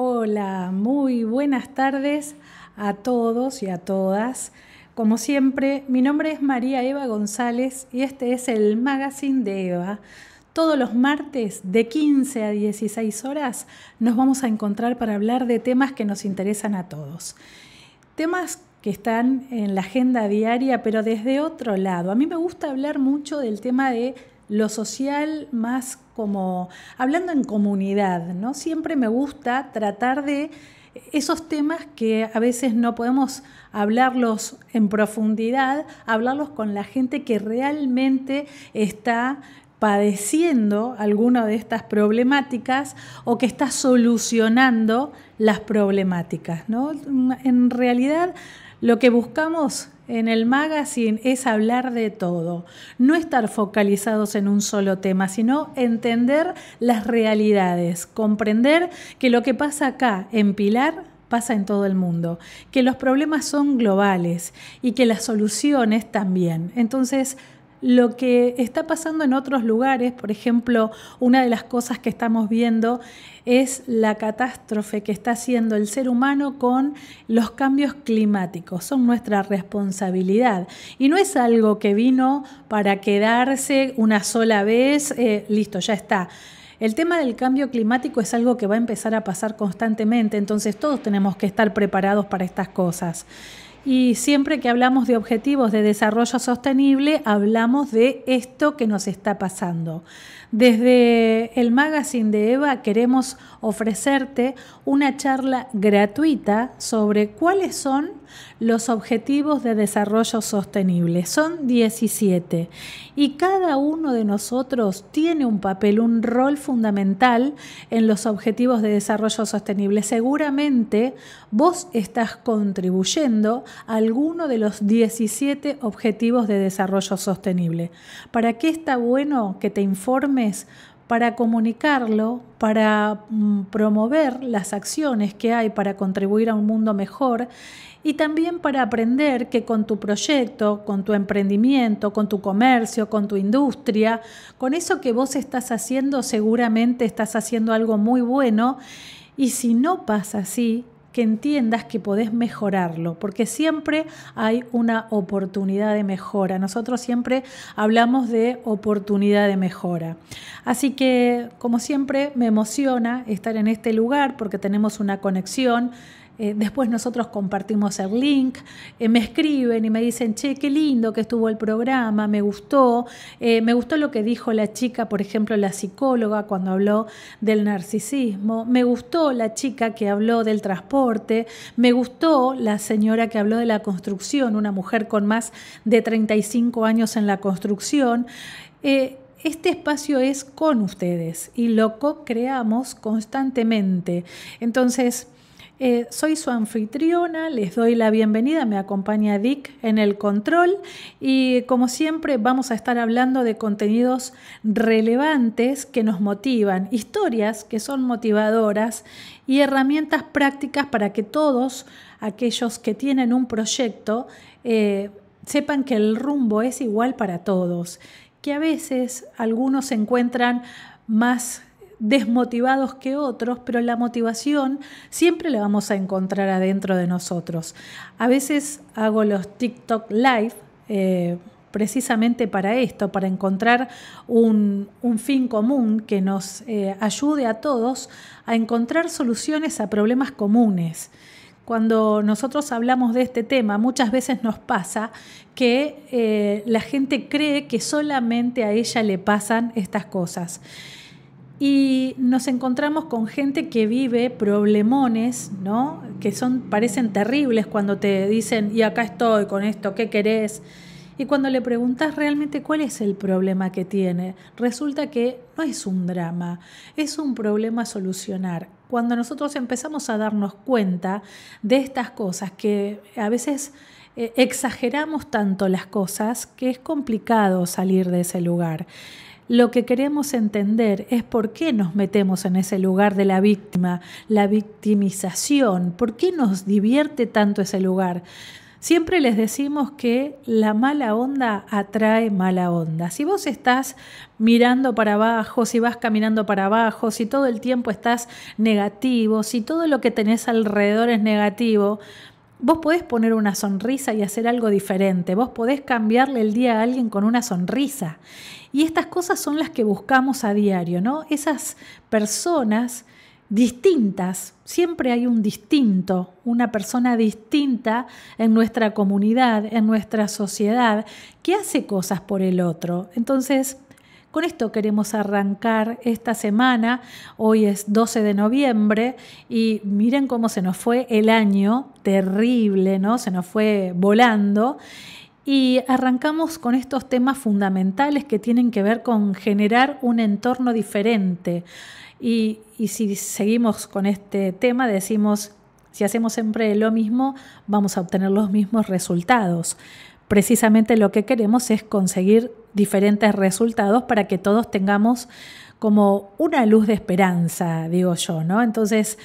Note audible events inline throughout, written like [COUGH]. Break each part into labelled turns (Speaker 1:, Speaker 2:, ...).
Speaker 1: Hola, muy buenas tardes a todos y a todas. Como siempre, mi nombre es María Eva González y este es el Magazine de Eva. Todos los martes de 15 a 16 horas nos vamos a encontrar para hablar de temas que nos interesan a todos. Temas que están en la agenda diaria, pero desde otro lado. A mí me gusta hablar mucho del tema de lo social más como hablando en comunidad, ¿no? Siempre me gusta tratar de esos temas que a veces no podemos hablarlos en profundidad, hablarlos con la gente que realmente está padeciendo alguna de estas problemáticas o que está solucionando las problemáticas. ¿no? En realidad lo que buscamos en el magazine es hablar de todo, no estar focalizados en un solo tema, sino entender las realidades, comprender que lo que pasa acá en Pilar pasa en todo el mundo, que los problemas son globales y que las soluciones también. Entonces, lo que está pasando en otros lugares. Por ejemplo, una de las cosas que estamos viendo es la catástrofe que está haciendo el ser humano con los cambios climáticos. Son nuestra responsabilidad. Y no es algo que vino para quedarse una sola vez, eh, listo, ya está. El tema del cambio climático es algo que va a empezar a pasar constantemente, entonces todos tenemos que estar preparados para estas cosas. Y siempre que hablamos de objetivos de desarrollo sostenible, hablamos de esto que nos está pasando. Desde el magazine de Eva queremos ofrecerte una charla gratuita sobre cuáles son los objetivos de desarrollo sostenible. Son 17 y cada uno de nosotros tiene un papel, un rol fundamental en los objetivos de desarrollo sostenible. Seguramente vos estás contribuyendo a alguno de los 17 objetivos de desarrollo sostenible. ¿Para qué está bueno que te informe? para comunicarlo, para mm, promover las acciones que hay para contribuir a un mundo mejor y también para aprender que con tu proyecto, con tu emprendimiento, con tu comercio, con tu industria, con eso que vos estás haciendo, seguramente estás haciendo algo muy bueno y si no pasa así, que entiendas que podés mejorarlo, porque siempre hay una oportunidad de mejora. Nosotros siempre hablamos de oportunidad de mejora. Así que, como siempre, me emociona estar en este lugar porque tenemos una conexión eh, después nosotros compartimos el link, eh, me escriben y me dicen, che, qué lindo que estuvo el programa, me gustó, eh, me gustó lo que dijo la chica, por ejemplo, la psicóloga cuando habló del narcisismo, me gustó la chica que habló del transporte, me gustó la señora que habló de la construcción, una mujer con más de 35 años en la construcción este espacio es con ustedes y lo co-creamos constantemente. Entonces, eh, soy su anfitriona, les doy la bienvenida, me acompaña Dick en el control y como siempre vamos a estar hablando de contenidos relevantes que nos motivan, historias que son motivadoras y herramientas prácticas para que todos aquellos que tienen un proyecto eh, sepan que el rumbo es igual para todos, que a veces algunos se encuentran más desmotivados que otros, pero la motivación siempre la vamos a encontrar adentro de nosotros. A veces hago los TikTok live. Eh, precisamente para esto, para encontrar un, fin común que nos eh, ayude a todos a encontrar soluciones a problemas comunes. Cuando nosotros hablamos de este tema, muchas veces nos pasa que eh, la gente cree que solamente a ella le pasan estas cosas y nos encontramos con gente que vive problemones, ¿no? Que son parecen terribles cuando te dicen, "Y acá estoy con esto, ¿qué querés?" Y cuando le preguntas realmente cuál es el problema que tiene, resulta que no es un drama, es un problema a solucionar. Cuando nosotros empezamos a darnos cuenta de estas cosas que a veces eh, exageramos tanto las cosas que es complicado salir de ese lugar lo que queremos entender es por qué nos metemos en ese lugar de la víctima, la victimización, por qué nos divierte tanto ese lugar. Siempre les decimos que la mala onda atrae mala onda. Si vos estás mirando para abajo, si vas caminando para abajo, si todo el tiempo estás negativo, si todo lo que tenés alrededor es negativo, Vos podés poner una sonrisa y hacer algo diferente. Vos podés cambiarle el día a alguien con una sonrisa. Y estas cosas son las que buscamos a diario, ¿no? Esas personas distintas, siempre hay un distinto, una persona distinta en nuestra comunidad, en nuestra sociedad, que hace cosas por el otro. Entonces, con esto queremos arrancar esta semana. Hoy es 12 de noviembre y miren cómo se nos fue el año, terrible, ¿no? Se nos fue volando y arrancamos con estos temas fundamentales que tienen que ver con generar un entorno diferente. Y, si seguimos con este tema, decimos, si hacemos siempre lo mismo, vamos a obtener los mismos resultados. Precisamente lo que queremos es conseguir diferentes resultados para que todos tengamos como una luz de esperanza, digo yo, ¿no? Entonces,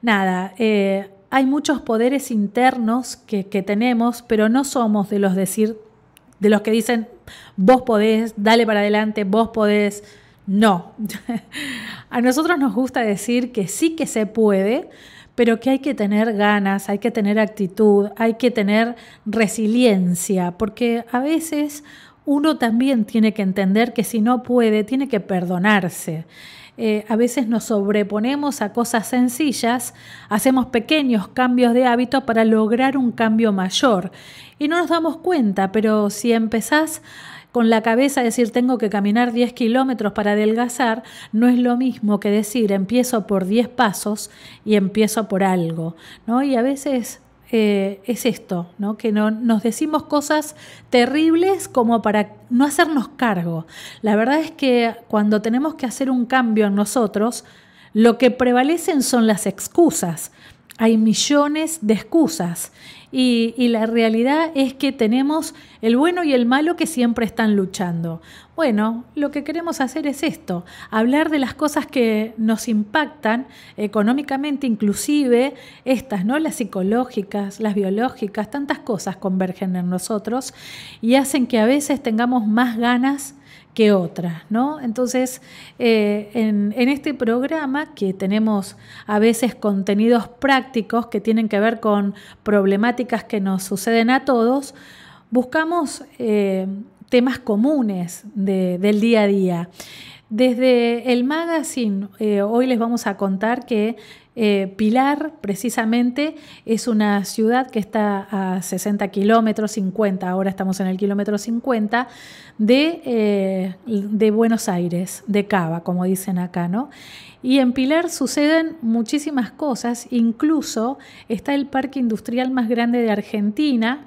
Speaker 1: nada, eh, hay muchos poderes internos que, tenemos, pero no somos de los decir, de los que dicen, vos podés, dale para adelante, vos podés. No. [LAUGHS] A nosotros nos gusta decir que sí que se puede, pero que hay que tener ganas, hay que tener actitud, hay que tener resiliencia, porque a veces uno también tiene que entender que si no puede, tiene que perdonarse eh, a veces nos sobreponemos a cosas sencillas, hacemos pequeños cambios de hábito para lograr un cambio mayor y no nos damos cuenta, pero si empezás con la cabeza a decir tengo que caminar 10 kilómetros para adelgazar no es lo mismo que decir empiezo por 10 pasos y empiezo por algo, ¿no? Y a veces eh, es esto, ¿no? que no, nos decimos cosas terribles como para no hacernos cargo. La verdad es que cuando tenemos que hacer un cambio en nosotros, lo que prevalecen son las excusas. Hay millones de excusas y, la realidad es que tenemos el bueno y el malo que siempre están luchando. Bueno, lo que queremos hacer es esto, hablar de las cosas que nos impactan económicamente, inclusive estas, ¿no? Las psicológicas, las biológicas, tantas cosas convergen en nosotros y hacen que a veces tengamos más ganas que ¿no? Entonces, eh, en, este programa que tenemos a veces contenidos prácticos que tienen que ver con problemáticas que nos suceden a todos, buscamos eh, temas comunes del día a día. Desde el magazine, eh, hoy les vamos a contar que eh, Pilar, precisamente, es una ciudad que está a 60 kilómetros 50, ahora estamos en el kilómetro 50, de, eh, de Buenos Aires, de Cava, como dicen acá, ¿no? Y en Pilar suceden muchísimas cosas, incluso está el parque industrial más grande de Argentina,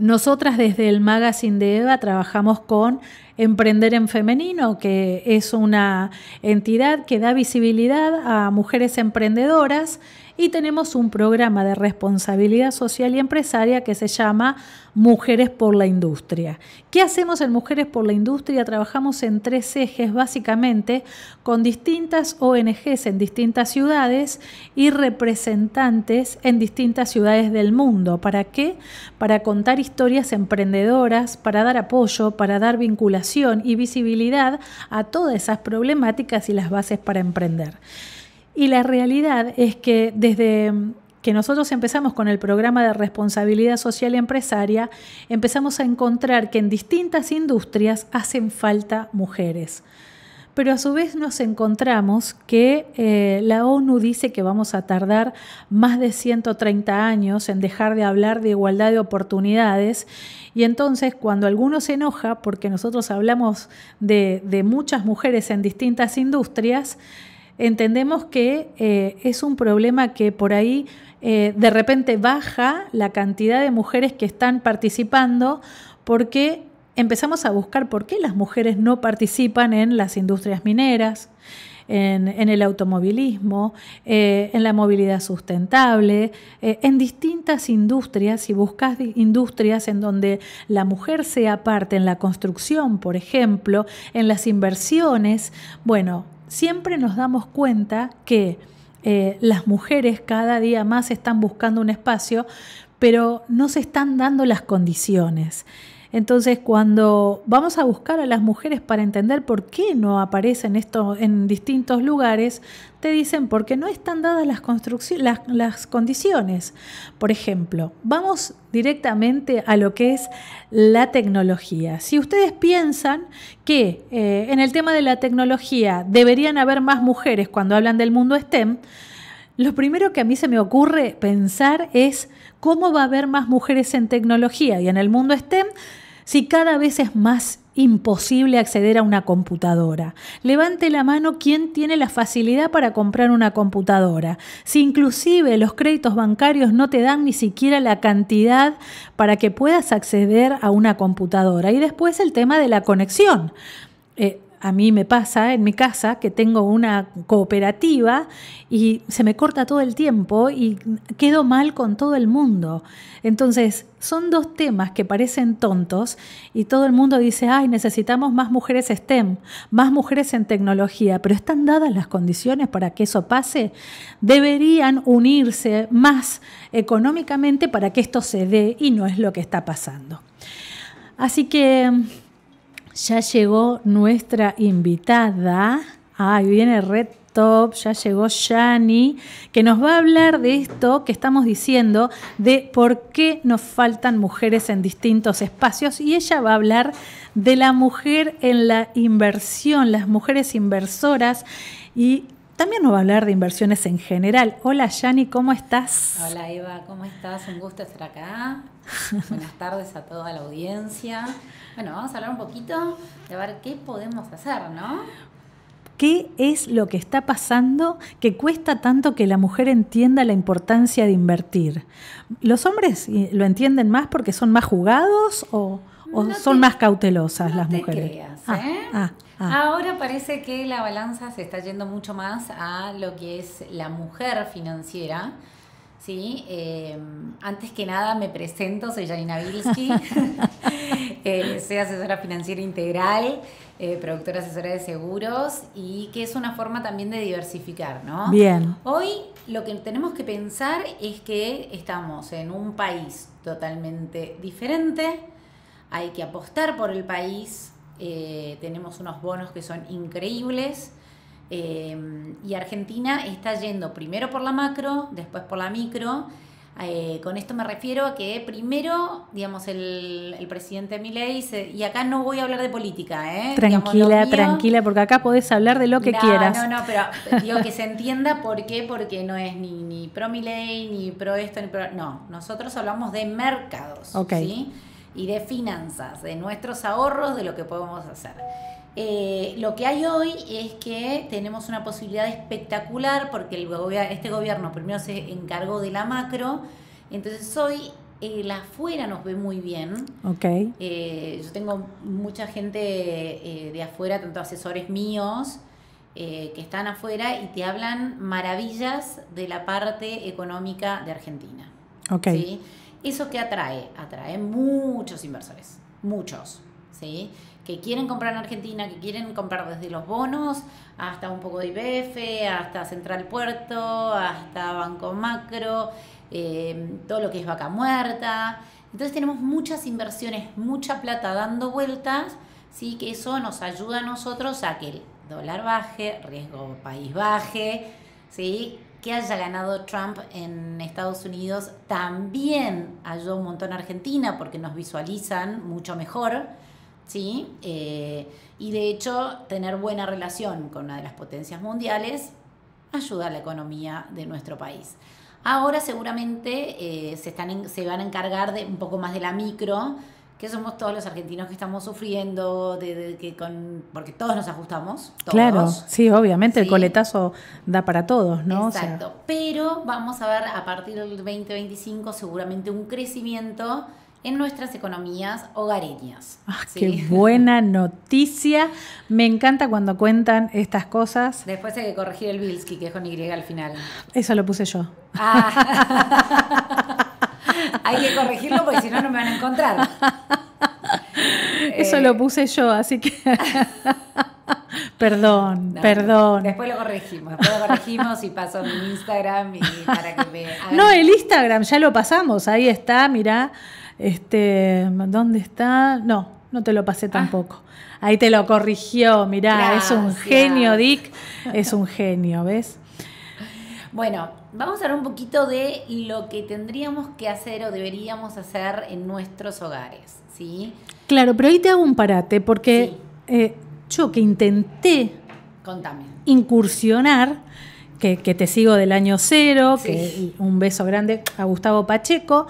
Speaker 1: nosotras desde el Magazine de Eva trabajamos con Emprender en Femenino, que es una entidad que da visibilidad a mujeres emprendedoras y tenemos un programa de responsabilidad social y empresaria que se llama Mujeres por la Industria. ¿Qué hacemos en Mujeres por la Industria? Trabajamos en tres ejes básicamente con distintas ONGs en distintas ciudades y representantes en distintas ciudades del mundo. ¿Para qué? Para contar historias emprendedoras, para dar apoyo, para dar vinculación y visibilidad a todas esas problemáticas y las bases para emprender. Y la realidad es que desde que nosotros empezamos con el programa de responsabilidad social empresaria, empezamos a encontrar que en distintas industrias hacen falta mujeres. Pero a su vez nos encontramos que eh, la ONU dice que vamos a tardar más de 130 años en dejar de hablar de igualdad de oportunidades y entonces cuando alguno se enoja porque nosotros hablamos de muchas mujeres en distintas industrias, entendemos que eh, es un problema que por ahí eh, de repente baja la cantidad de mujeres que están participando porque empezamos a buscar por qué las mujeres no participan en las industrias mineras. En, el automovilismo, eh, en la movilidad sustentable, en distintas industrias, si buscas industrias en donde la mujer sea parte, en la construcción, por ejemplo, en las inversiones, bueno, siempre nos damos cuenta que eh, las mujeres cada día más están buscando un espacio, pero no se están dando las condiciones. Entonces, cuando vamos a buscar a las mujeres para entender por qué no aparecen esto en distintos lugares, te dicen porque no están dadas las, las condiciones. Por ejemplo, vamos directamente a lo que es la tecnología. Si ustedes piensan que eh, en el tema de la tecnología deberían haber más mujeres cuando hablan del mundo STEM, lo primero que a mí se me ocurre pensar es cómo va a haber más mujeres en tecnología y en el mundo STEM si cada vez es más imposible acceder a una computadora. Levante la mano quien tiene la facilidad para comprar una computadora. Si inclusive los créditos bancarios no te dan ni siquiera la cantidad para que puedas acceder a una computadora. Y después el tema de la conexión. Eh, a mí me pasa en mi casa que tengo una cooperativa y se me corta todo el tiempo y quedo mal con todo el mundo. Entonces, son dos temas que parecen tontos y todo el mundo dice, ay, necesitamos más mujeres STEM, más mujeres en tecnología, pero ¿están dadas las condiciones para que eso pase? Deberían unirse más económicamente para que esto se dé y no es lo que está pasando. Así que ya llegó nuestra invitada. ahí viene Red Top, ya llegó Shani, que nos va a hablar de esto que estamos diciendo, de por qué nos faltan mujeres en distintos espacios. Y ella va a hablar de la mujer en la inversión, las mujeres inversoras y también nos va a hablar de inversiones en general. Hola Yani, ¿cómo estás? Hola
Speaker 2: Eva, ¿cómo estás? Un gusto estar acá. [LAUGHS] Buenas tardes a toda la audiencia. Bueno, vamos a hablar un poquito de ver qué podemos hacer, ¿no?
Speaker 1: ¿Qué es lo que está pasando que cuesta tanto que la mujer entienda la importancia de invertir? ¿Los hombres eh, lo entienden más porque son más jugados o...? son más cautelosas las mujeres? Ah, ¿eh? ah, ah.
Speaker 2: Ahora parece que la balanza se está yendo mucho más a lo que es la mujer financiera. ¿sí? Eh, antes que nada me presento, soy Janina Bilski, [LAUGHS] [LAUGHS] eh, soy asesora financiera integral, productora asesora de seguros y que es una forma también de diversificar, ¿no? Bien. Hoy lo que tenemos que pensar es que estamos en un país totalmente diferente, hay que apostar por el país, eh, tenemos unos bonos que son increíbles eh, y Argentina está yendo primero por la macro, después por la micro. Eh, con esto me refiero a que primero, digamos, el, presidente Milei y acá no voy a hablar de política, Tranquila, tranquila,
Speaker 1: porque acá podés hablar de lo que quieras. No, no,
Speaker 2: pero digo que se entienda por qué, porque no es ni, ni pro Milei, ni pro esto, ni pro... No, nosotros hablamos de mercados, y de finanzas, de nuestros ahorros, de lo que podemos hacer. Eh, lo que hay hoy es que tenemos una posibilidad espectacular porque el este gobierno primero se encargó de la macro, entonces hoy el eh, afuera nos ve muy bien. Okay. Eh, yo tengo mucha gente de afuera, tanto asesores míos, que están afuera y te hablan maravillas de la parte económica de Argentina. Okay. ¿sí? ¿Eso qué atrae? Atrae muchos inversores, muchos, ¿sí? Que quieren comprar en Argentina, que quieren comprar desde los bonos hasta un poco de IBF, hasta Central Puerto, hasta Banco Macro, eh, todo lo que es vaca muerta. Entonces tenemos muchas inversiones, mucha plata dando vueltas, ¿sí? Que eso nos ayuda a nosotros a que el dólar baje, riesgo país baje, ¿sí? que haya ganado Trump en Estados Unidos también ayudó un montón a Argentina porque nos visualizan mucho mejor, ¿sí? Eh, y de hecho, tener buena relación con una de las potencias mundiales ayuda a la economía de nuestro país. Ahora seguramente eh, se, se van a encargar de un poco más de la micro, que somos todos los argentinos que estamos sufriendo, de, que con, porque todos nos ajustamos. Todos. Claro,
Speaker 1: sí, obviamente el coletazo da para todos, ¿no? Exacto,
Speaker 2: pero vamos a ver a partir del 2025 seguramente un crecimiento en nuestras economías hogareñas. Ah, ¡Qué
Speaker 1: buena noticia! Me encanta cuando cuentan estas cosas.
Speaker 2: Después hay que corregir el Bilski, que es con Y al final.
Speaker 1: Eso lo puse yo. Ah.
Speaker 2: [LAUGHS] [LAUGHS] Hay que corregirlo porque si no, no me van a encontrar.
Speaker 1: Eso eh, lo puse yo, así que. [LAUGHS] perdón, perdón. Después lo corregimos, después lo corregimos
Speaker 2: y paso mi Instagram y
Speaker 1: para que me. No, el Instagram ya lo pasamos, ahí está, mirá. Este, ¿dónde está? No, no te lo pasé ah. tampoco. Ahí te lo corrigió, mirá, es un genio, Dick, es un genio, ¿ves?
Speaker 2: Bueno, vamos a hablar un poquito de lo que tendríamos que hacer o deberíamos hacer en nuestros hogares, ¿sí?
Speaker 1: Claro, pero ahí te hago un parate, porque eh, yo que intenté incursionar, que, te sigo del año cero, que, un beso grande a Gustavo Pacheco.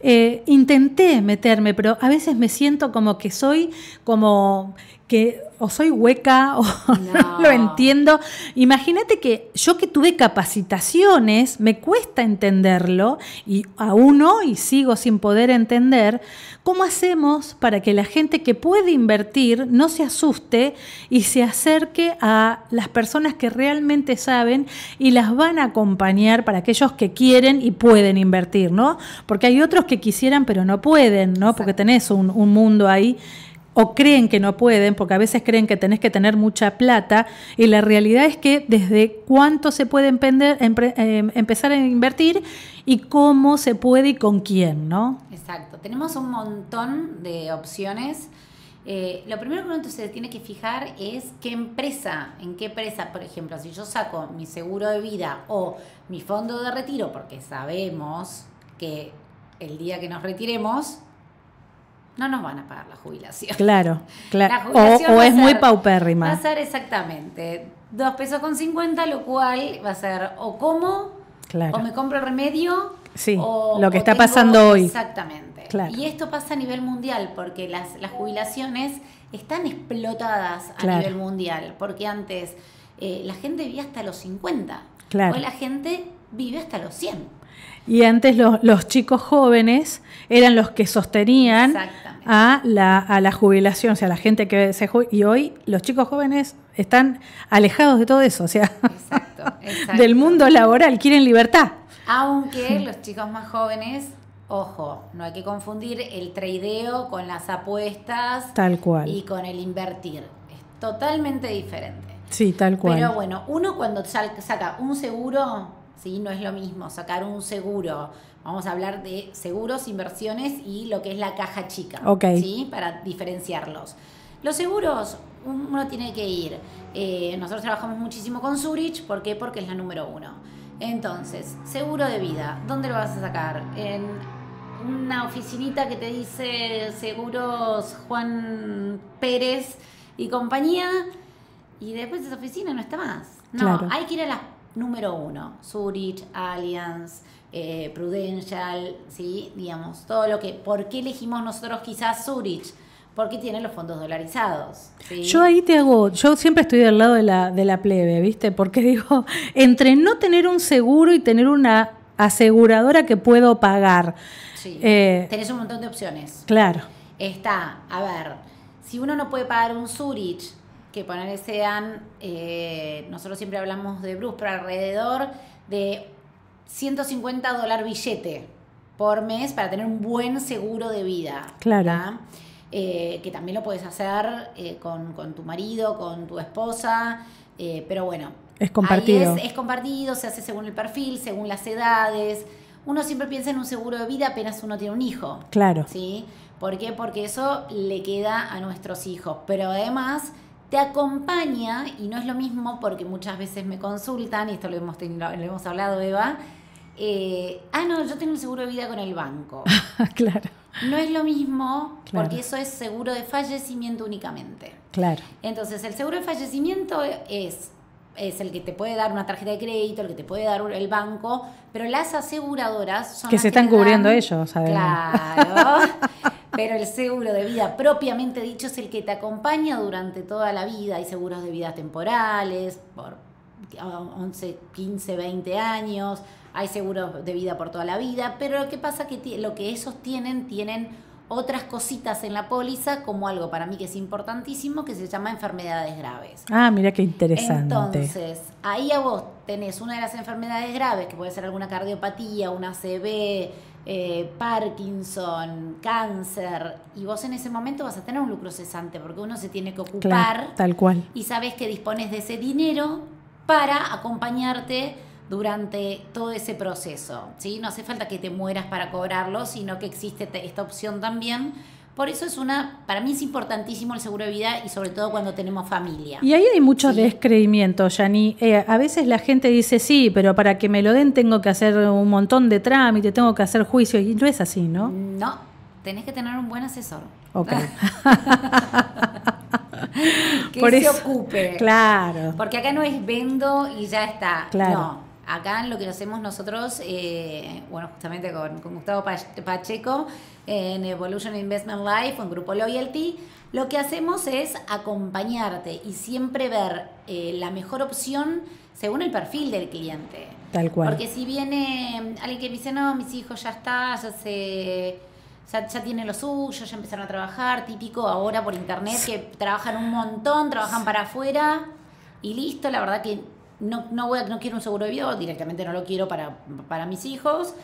Speaker 1: Eh, intenté meterme, pero a veces me siento como que soy como que o soy hueca o no. [LAUGHS] lo entiendo. Imagínate que yo que tuve capacitaciones, me cuesta entenderlo y aún hoy sigo sin poder entender cómo hacemos para que la gente que puede invertir no se asuste y se acerque a las personas que realmente saben y las van a acompañar para aquellos que quieren y pueden invertir, ¿no? Porque hay otros que quisieran pero no pueden, ¿no? Porque tenés un, un mundo ahí o creen que no pueden, porque a veces creen que tenés que tener mucha plata, y la realidad es que desde cuánto se puede eh, empezar a invertir y cómo se puede y con quién, ¿no?
Speaker 2: Exacto, tenemos un montón de opciones. Eh, lo primero que uno se tiene que fijar es qué empresa, en qué empresa, por ejemplo, si yo saco mi seguro de vida o mi fondo de retiro, porque sabemos que el día que nos retiremos, no nos van a pagar la jubilación. Claro, claro. o, es muy
Speaker 1: paupérrima. Va
Speaker 2: a exactamente dos pesos con 50, lo cual va a ser o como, claro. o me compro remedio.
Speaker 1: Sí, o, lo que está pasando hoy.
Speaker 2: Exactamente. Claro. Y esto pasa a nivel mundial, porque las, jubilaciones están explotadas a nivel mundial, porque antes eh, la gente vivía hasta los 50, claro. hoy la gente vive hasta los 100.
Speaker 1: Y antes los, chicos jóvenes eran los que sostenían a la, jubilación, o sea, la gente que se jubila. Y hoy los chicos jóvenes están alejados de todo eso, o sea, [LAUGHS] del mundo laboral, quieren libertad.
Speaker 2: Aunque los chicos más jóvenes Ojo, no hay que confundir el tradeo con las apuestas. Tal cual. Y con el invertir. Es totalmente diferente.
Speaker 1: Sí, tal cual. Pero
Speaker 2: bueno, uno cuando saca un seguro ¿sí? No es lo mismo sacar un seguro. Vamos a hablar de seguros, inversiones y lo que es la caja chica, Ok. ¿sí? Para diferenciarlos. Los seguros, uno tiene que ir. Eh, nosotros trabajamos muchísimo con Zurich, ¿por qué? Porque es la número uno. Entonces, seguro de vida, ¿dónde lo vas a sacar? En una oficinita que te dice seguros Juan Pérez y compañía, y después esa oficina no está más. No, hay que ir a las número uno, Zurich, Allianz, eh, Prudential, ¿sí? Digamos, todo lo que... ¿Por qué elegimos nosotros quizás Zurich? Porque tiene los fondos dolarizados.
Speaker 1: Yo ahí te hago, yo siempre estoy del lado de la, de la plebe, ¿viste? Porque digo, [LAUGHS] entre no tener un seguro y tener una aseguradora que puedo pagar. Sí. Eh,
Speaker 2: tenés un montón de opciones. Claro. Está, a ver, si uno no puede pagar un Zurich, que poner sean, eh, nosotros siempre hablamos de Bruce, pero alrededor de 150 dólares billete por mes para tener un buen seguro de vida. Claro. Eh, que también lo puedes hacer eh, con, tu marido, con tu esposa, pero bueno.
Speaker 1: Es compartido. Es, es
Speaker 2: compartido, se hace según el perfil, según las edades. Uno siempre piensa en un seguro de vida apenas uno tiene un hijo. Claro. ¿Sí? ¿Por qué? Porque eso le queda a nuestros hijos. Pero además te acompaña, y no es lo mismo porque muchas veces me consultan, y esto lo hemos, tenido, lo hemos hablado, Eva, eh, ah, no, yo tengo un seguro de vida con el banco. [LAUGHS] claro. No es lo mismo porque eso es seguro de fallecimiento únicamente. Claro. Entonces, el seguro de fallecimiento es es el que te puede dar una tarjeta de crédito, el que te puede dar el banco, pero las aseguradoras son... Que se están cubriendo ellos, además. Claro. [LAUGHS] pero el seguro de vida propiamente dicho es el que te acompaña durante toda la vida. Hay seguros de vida temporales, por 11, 15, 20 años, hay seguros de vida por toda la vida, pero lo que pasa es que lo que esos tienen, tienen otras cositas en la póliza, como algo para mí que es importantísimo, que se llama enfermedades graves.
Speaker 1: Ah, mira qué interesante. Entonces,
Speaker 2: ahí a vos tenés una de las enfermedades graves, que puede ser alguna cardiopatía, una CB, eh, Parkinson, cáncer, y vos en ese momento vas a tener un lucro cesante, porque uno se tiene que ocupar. tal cual. Y sabes que dispones de ese dinero para acompañarte durante todo ese proceso. ¿sí? No hace falta que te mueras para cobrarlo, sino que existe esta opción también. Por eso es una, para mí es importantísimo el seguro de vida y sobre todo cuando tenemos familia.
Speaker 1: Y ahí hay muchos descreimientos, descreimiento, Yani. Eh, a veces la gente dice, sí, pero para que me lo den tengo que hacer un montón de trámites tengo que hacer juicio, y no es así, ¿no? No,
Speaker 2: tenés que tener un buen asesor.
Speaker 1: Ok. [LAUGHS]
Speaker 2: [LAUGHS] que se ocupe. Claro. Porque acá no es vendo y ya está. Claro. No Acá lo que hacemos nosotros, eh, bueno, justamente con, Gustavo Pacheco, en Evolution Investment Life, en Grupo Loyalty, lo que hacemos es acompañarte y siempre ver eh, la mejor opción según el perfil del cliente. Tal cual. Porque si viene alguien que me dice, no, mis hijos ya están, ya se... Ya, ya, tienen lo suyo, ya empezaron a trabajar, típico ahora por internet, que trabajan un montón, trabajan para afuera y listo, la verdad que no, voy no quiero un seguro de vida, directamente no lo quiero para, para mis hijos,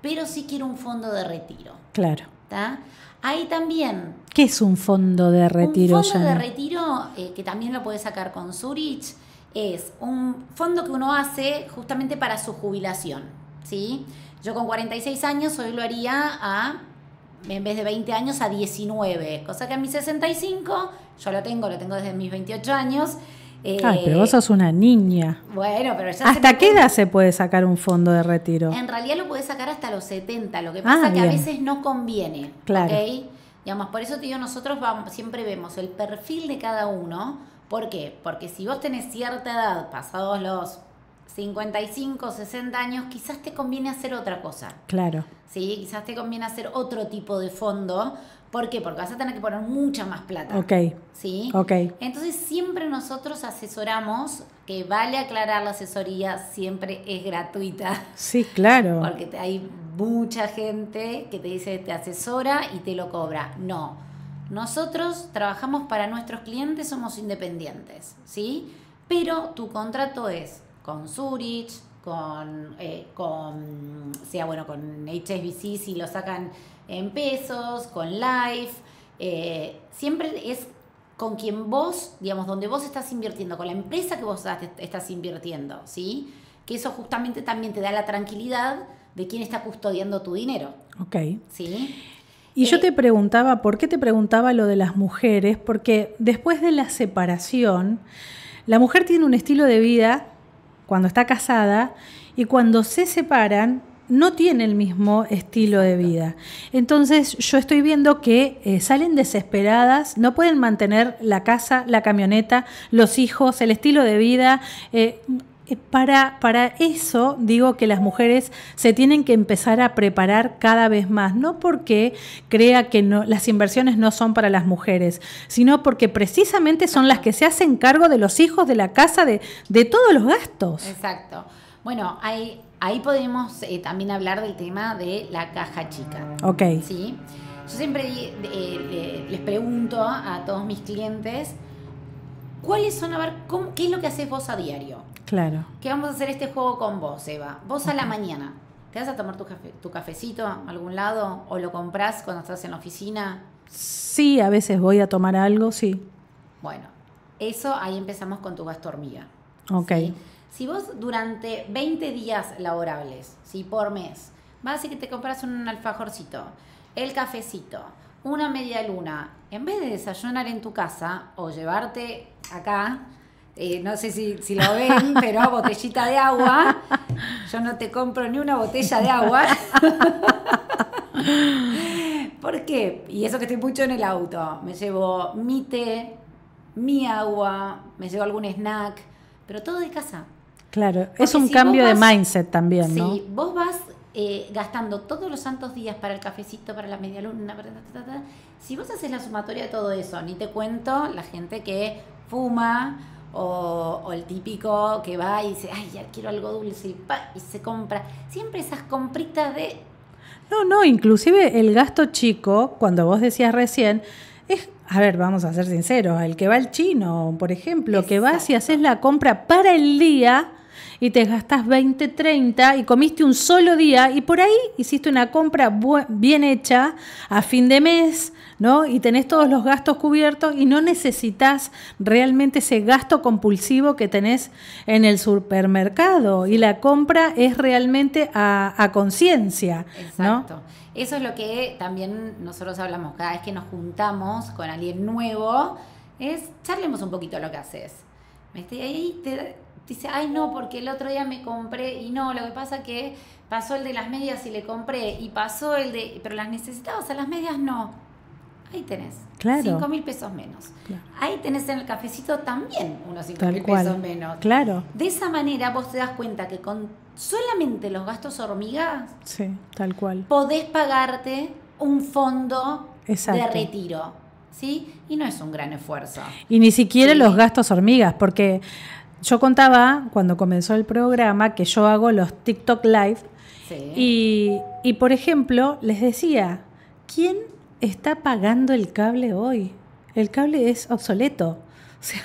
Speaker 2: pero sí quiero un fondo de retiro. Claro. ¿Está? Ahí también.
Speaker 1: ¿Qué es un fondo de retiro? Un fondo de
Speaker 2: retiro, eh, que también lo puedes sacar con Zurich, es un fondo que uno hace justamente para su jubilación. ¿sí? Yo con 46 años hoy lo haría a, en vez de 20 años, a 19. Cosa que a mis 65, yo lo tengo, lo tengo desde mis 28 años, pero eh, vos sos
Speaker 1: una niña.
Speaker 2: Bueno, pero ya ¿Hasta qué edad
Speaker 1: se puede sacar un fondo de retiro? En
Speaker 2: realidad lo puedes sacar hasta los 70, lo que ah, pasa que a veces no conviene. Claro. ¿okay? Digamos, por eso tío, nosotros vamos, siempre vemos el perfil de cada uno. ¿Por qué? Porque si vos tenés cierta edad, pasados los 55, 60 años, quizás te conviene hacer otra cosa. Claro. Sí, quizás te conviene hacer otro tipo de fondo, ¿Por qué? Porque vas a tener que poner mucha más plata. Ok. ¿Sí? Ok. Entonces siempre nosotros asesoramos, que vale aclarar la asesoría, siempre es gratuita.
Speaker 1: Sí, claro. [LAUGHS] Porque
Speaker 2: hay mucha gente que te dice, te asesora y te lo cobra. No. Nosotros trabajamos para nuestros clientes, somos independientes, ¿sí? Pero tu contrato es con Zurich, con, eh, con sea bueno, con HSBC, si lo sacan en pesos, con life. Eh, siempre es con quien vos, digamos, donde vos estás invirtiendo, con la empresa que vos estás invirtiendo, ¿sí? Que eso justamente también te da la tranquilidad de quién está custodiando tu dinero. Ok. ¿Sí?
Speaker 1: Y yo eh, te preguntaba, ¿por qué te preguntaba lo de las mujeres? Porque después de la separación, la mujer tiene un estilo de vida cuando está casada y cuando se separan, no tiene el mismo estilo de vida. Entonces yo estoy viendo que eh, salen desesperadas, no pueden mantener la casa, la camioneta, los hijos, el estilo de vida. Eh, eh, para, para, eso digo que las mujeres se tienen que empezar a preparar cada vez más, no porque crea que no, las inversiones no son para las mujeres, sino porque precisamente son las que se hacen cargo de los hijos, de la casa, de, de todos los gastos. Exacto.
Speaker 2: Bueno, hay, Ahí podemos eh, también hablar del tema de la caja chica. Ok. ¿sí? Yo siempre eh, les pregunto a todos mis clientes, ¿cuáles son, a ver, qué es lo que haces vos a diario? Claro. ¿Qué vamos a hacer este juego con vos, Eva. Vos a la mañana, ¿te vas a tomar tu, cafecito a algún lado? ¿O lo compras cuando estás en la oficina?
Speaker 1: Sí, a veces voy a tomar algo, sí.
Speaker 2: Bueno, eso ahí empezamos con tu gasto hormiga. Ok. Si vos durante 20 días laborables, si por mes, vas a que te compras un alfajorcito, el cafecito, una media luna, en vez de desayunar en tu casa o llevarte acá, eh, no sé si, si lo ven, [LAUGHS] pero botellita de agua, yo no te compro ni una botella de agua. [LAUGHS] ¿Por qué? Y eso que estoy mucho en el auto, me llevo mi té, mi agua, me llevo algún snack, pero todo de casa.
Speaker 1: Claro, es un cambio de mindset también, ¿no?
Speaker 2: vos vas eh, gastando todos los santos días para el cafecito, para la media luna, si vos haces la sumatoria de todo eso, ni te cuento la gente que fuma o, el típico que va y dice, ay, ya quiero algo dulce y, y se compra. Siempre esas compritas de...
Speaker 1: No, no, inclusive el gasto chico, cuando vos decías recién, es, a ver, vamos a ser sinceros, el que va al chino, por ejemplo, que vas y haces la compra para el día, y te gastas 20, 30 y comiste un solo día y por ahí hiciste una compra bien hecha a fin de mes, ¿no? Y tenés todos los gastos cubiertos y no necesitas realmente ese gasto compulsivo que tenés en el supermercado y la compra es realmente a, conciencia. Exacto.
Speaker 2: Eso es lo que también nosotros hablamos cada vez que nos juntamos con alguien nuevo, es charlemos un poquito lo que haces. Me estoy ahí te, dice, ay no, porque el otro día me compré y no, lo que pasa que pasó el de las medias y le compré y pasó el de, pero las necesitabas a las medias no. Ahí tenés. Claro. 5 mil pesos menos. Ahí tenés en el cafecito también unos 5 mil pesos menos. Claro. De esa manera vos te das cuenta que con solamente los gastos hormigas.
Speaker 1: Sí, tal cual.
Speaker 2: Podés pagarte un fondo de retiro. ¿Sí? Y no es un gran esfuerzo.
Speaker 1: Y ni siquiera los gastos hormigas, porque yo contaba cuando comenzó el programa que yo hago los TikTok Live y, y, por ejemplo, les decía, ¿quién está pagando el cable hoy? El cable es obsoleto. [LAUGHS] O sea,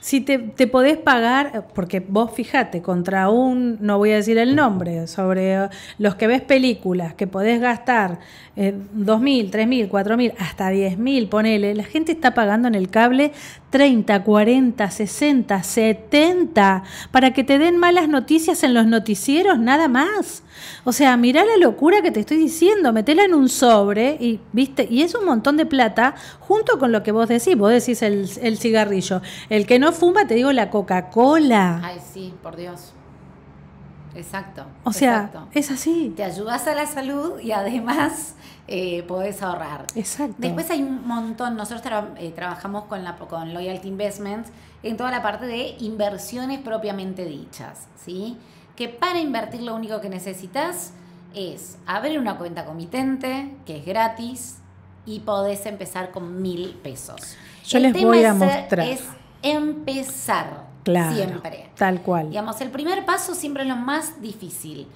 Speaker 1: si te, te, podés pagar, porque vos fijate, contra un, no voy a decir el nombre, sobre los que ves películas, que podés gastar eh, tres 2.000, 3.000, 4.000, hasta 10.000, ponele, la gente está pagando en el cable 30, 40, 60, 70, para que te den malas noticias en los noticieros, nada más. O sea, mirá la locura que te estoy diciendo, metela en un sobre y, viste, y es un montón de plata junto con lo que vos decís, vos decís el, el cigarrillo. El que no fuma, te digo la Coca-Cola.
Speaker 2: Ay, sí, por Dios. Exacto. O sea, es así. Te ayudas a la salud y además eh, podés ahorrar. Exacto. Después hay un montón, nosotros eh, trabajamos con, la, con Loyalty Investments en toda la parte de inversiones propiamente dichas, ¿sí? Que para invertir lo único que necesitas es abrir una cuenta comitente, que es gratis, y podés empezar con mil pesos. Yo les voy a mostrar empezar. siempre. Tal cual. Digamos, el primer paso siempre es lo más difícil.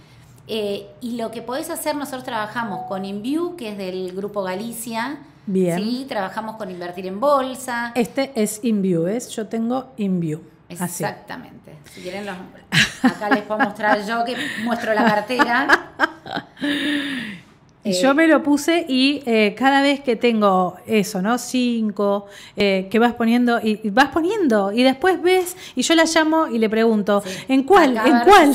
Speaker 2: Eh, y lo que podés hacer, nosotros trabajamos con InView, que es del Grupo Galicia. Bien. Sí,
Speaker 1: trabajamos con Invertir en Bolsa. Este es InView, ¿ves? Yo tengo InView. Exactamente. Si
Speaker 2: quieren Acá les puedo mostrar yo que muestro la cartera. [LAUGHS]
Speaker 1: Eh, yo me lo puse y eh, cada vez que tengo eso, ¿no? Cinco, eh, que vas poniendo y, vas poniendo y después ves y yo la llamo y le pregunto, ¿en cuál? ¿En cuál?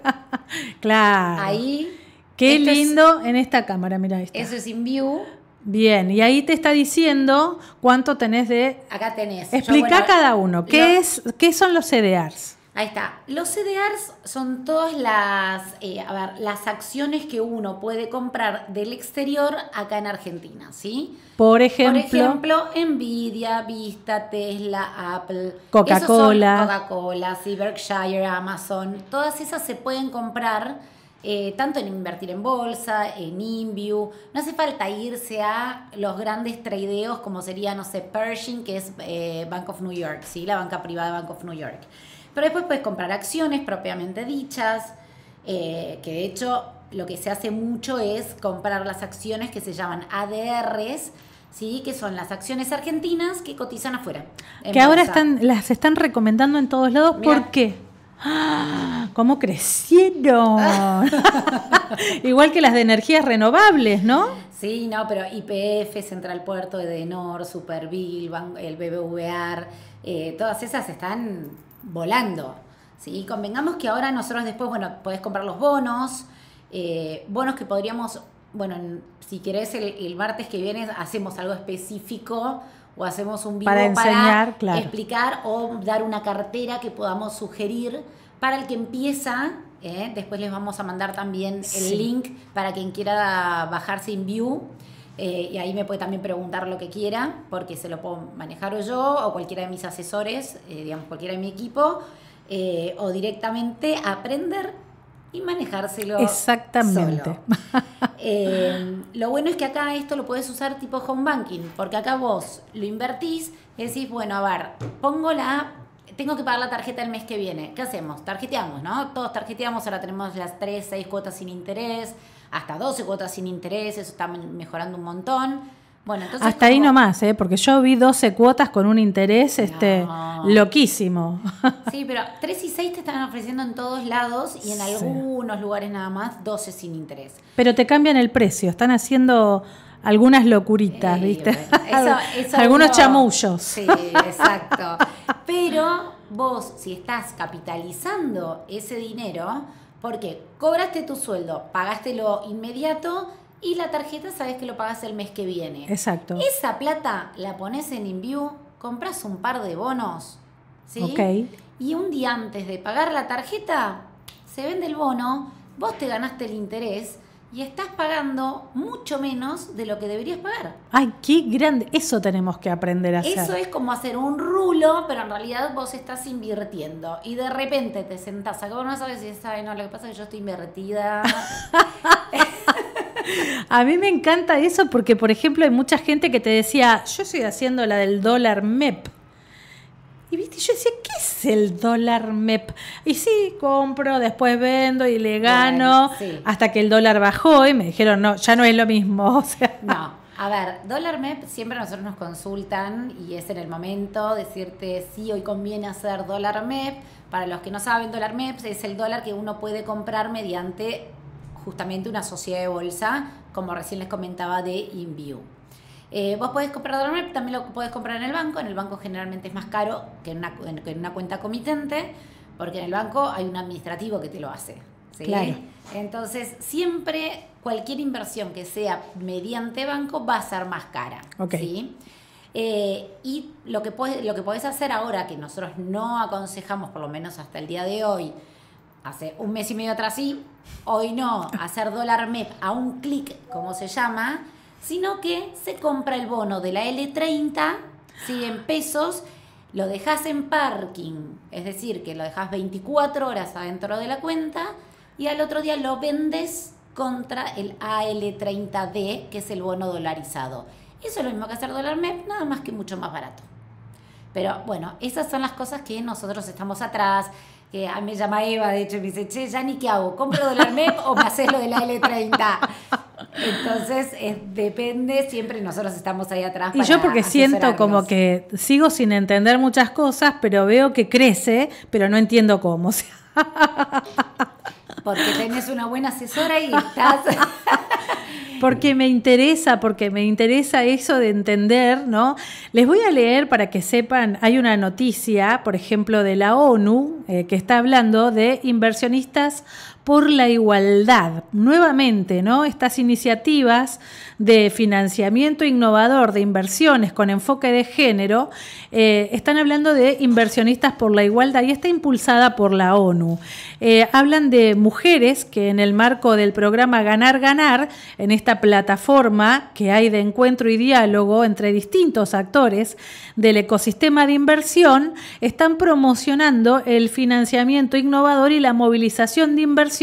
Speaker 1: [LAUGHS] claro. Ahí. Qué lindo en esta cámara, mira esto. Eso es in view. Bien, y ahí te está diciendo cuánto tenés de...
Speaker 2: Acá tenés.
Speaker 1: Explica cada uno. ¿Qué, es, ¿Qué son los CDRs?
Speaker 2: Ahí está. Los CDRs son todas las, eh, las acciones que uno puede comprar del exterior acá en Argentina, ¿sí?
Speaker 1: Por ejemplo. Por ejemplo,
Speaker 2: Nvidia, Vista, Tesla, Apple. Coca-Cola. Coca-Cola, Berkshire, Amazon. Todas esas se pueden comprar eh, tanto en invertir en bolsa, en InView. No hace falta irse a los grandes tradeos como sería, no sé, Pershing, que es eh, Bank of New York, ¿sí? La banca privada de Bank of New York. Pero después puedes comprar acciones propiamente dichas, eh, que de hecho lo que se hace mucho es comprar las acciones que se llaman ADRs, ¿sí? que son las acciones argentinas que cotizan afuera. Que ahora están,
Speaker 1: las están recomendando en todos lados. ¿Por qué? ¡Ah! ¿Cómo crecieron? [LAUGHS] [LAUGHS] Igual que las de energías renovables, ¿no?
Speaker 2: Sí, no, pero IPF, Central Puerto, Edenor, Superville, el BBVR, eh, todas esas están volando. ¿sí? Convengamos que ahora nosotros después, bueno, podés comprar los bonos, eh, bonos que podríamos, bueno, si querés el, martes que viene hacemos algo específico o hacemos un video para, explicar o dar una cartera que podamos sugerir para el que empieza. ¿eh? después les vamos a mandar también el link para quien quiera bajarse en VIEW. Eh, y ahí me puede también preguntar lo que quiera, porque se lo puedo manejar o yo o cualquiera de mis asesores, eh, digamos, cualquiera de mi equipo, eh, o directamente aprender y manejárselo. Exactamente. lo bueno es que acá esto lo puedes usar tipo home banking, porque acá vos lo invertís, decís, bueno, a ver, pongo la tengo que pagar la tarjeta el mes que viene. ¿Qué hacemos? Tarjeteamos, ¿no? Todos tarjeteamos, ahora tenemos las 3, 6 cuotas sin interés hasta 12 cuotas sin interés, eso está mejorando un montón. Bueno, Hasta ahí
Speaker 1: nomás, ¿eh? porque yo vi 12 cuotas con un interés este, loquísimo.
Speaker 2: [LAUGHS] Sí, pero 3 y 6 te están ofreciendo en todos lados y en algunos lugares nada más 12 sin interés.
Speaker 1: Pero te cambian el precio, están haciendo algunas locuritas, ¿viste? [LAUGHS] Algunos chamullos. Sí,
Speaker 2: exacto. [LAUGHS] Pero vos, si estás capitalizando ese dinero, porque cobraste tu sueldo, pagaste lo inmediato y la tarjeta sabes que lo pagas el mes que viene. Exacto. Esa plata la pones en InView, compras un par de bonos, ¿sí? Ok. Y un día antes de pagar la tarjeta, se vende el bono, vos te ganaste el interés y estás pagando mucho menos de lo que deberías pagar.
Speaker 1: Ay, qué grande. Eso tenemos que aprender a hacer. Eso es
Speaker 2: como hacer un rulo, pero en realidad vos estás invirtiendo. Y de repente te sentás acá, vos no sabes si ay, no, lo que pasa es que yo estoy invertida.
Speaker 1: [LAUGHS] a mí me encanta eso porque, por ejemplo, hay mucha gente que te decía, yo estoy haciendo la del dólar MEP. Y viste, yo decía, ¿qué es el dólar MEP? Y sí, compro, después vendo y le gano, hasta que el dólar bajó y me dijeron, no, ya no es lo mismo. [LAUGHS] sea, no.
Speaker 2: A ver, dólar MEP siempre a nosotros nos consultan y es en el momento decirte si sí, hoy conviene hacer dólar MEP. Para los que no saben, dólar MEP es el dólar que uno puede comprar mediante justamente una sociedad de bolsa, como recién les comentaba de InView. Eh, vos podés comprar dólar también lo podés comprar en el banco. En el banco generalmente es más caro que en una, cuenta comitente, porque en el banco hay un administrativo que te lo hace. Claro. Entonces, siempre cualquier inversión que sea mediante banco va a ser más cara. Okay. Eh, y lo que, podés, lo que podés hacer ahora, que nosotros no aconsejamos, por lo menos hasta el día de hoy, hace un mes y medio atrás sí, hoy no, hacer dólar MEP a un clic, como se llama, sino que se compra el bono de la L30, ¿sí? en pesos, lo dejas en parking, es decir, que lo dejas 24 horas adentro de la cuenta y al otro día lo vendes contra el AL30D, que es el bono dolarizado. Eso es lo mismo que hacer dólar MEP, nada más que mucho más barato. Pero bueno, esas son las cosas que nosotros estamos atrás, que a mí me llama Eva, de hecho, me dice, che, ya ni qué hago, ¿compro dólar MEP o me haces lo de la L30? Entonces, eh, depende, siempre nosotros estamos ahí atrás. Y yo porque siento
Speaker 1: como que sigo sin entender muchas cosas, pero veo que crece, pero no entiendo cómo.
Speaker 2: [LAUGHS] porque tenés una buena asesora y estás...
Speaker 1: [LAUGHS] porque me interesa, porque me interesa eso de entender, ¿no? Les voy a leer para que sepan, hay una noticia, por ejemplo, de la ONU, eh, que está hablando de inversionistas por la igualdad. Nuevamente, ¿no? Estas iniciativas de financiamiento innovador, de inversiones con enfoque de género, eh, están hablando de inversionistas por la igualdad y está impulsada por la ONU. Eh, hablan de mujeres que en el marco del programa Ganar, Ganar, en esta plataforma que hay de encuentro y diálogo entre distintos actores del ecosistema de inversión, están promocionando el financiamiento innovador y la movilización de inversión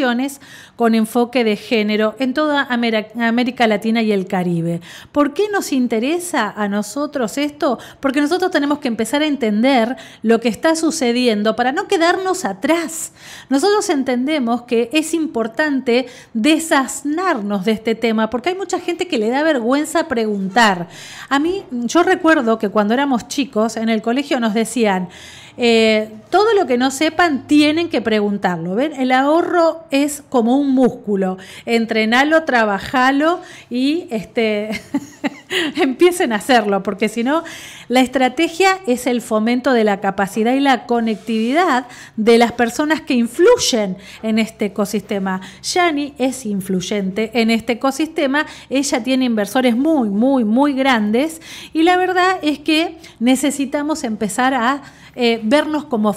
Speaker 1: con enfoque de género en toda América Latina y el Caribe. ¿Por qué nos interesa a nosotros esto? Porque nosotros tenemos que empezar a entender lo que está sucediendo para no quedarnos atrás. Nosotros entendemos que es importante desasnarnos de este tema porque hay mucha gente que le da vergüenza preguntar. A mí, yo recuerdo que cuando éramos chicos en el colegio nos decían, eh, todo lo que no sepan tienen que preguntarlo. ¿Ven? El ahorro es como un músculo. Entrenalo, trabajalo y este, [LAUGHS] empiecen a hacerlo, porque si no, la estrategia es el fomento de la capacidad y la conectividad de las personas que influyen en este ecosistema. Yani es influyente en este ecosistema, ella tiene inversores muy, muy, muy grandes y la verdad es que necesitamos empezar a eh, vernos como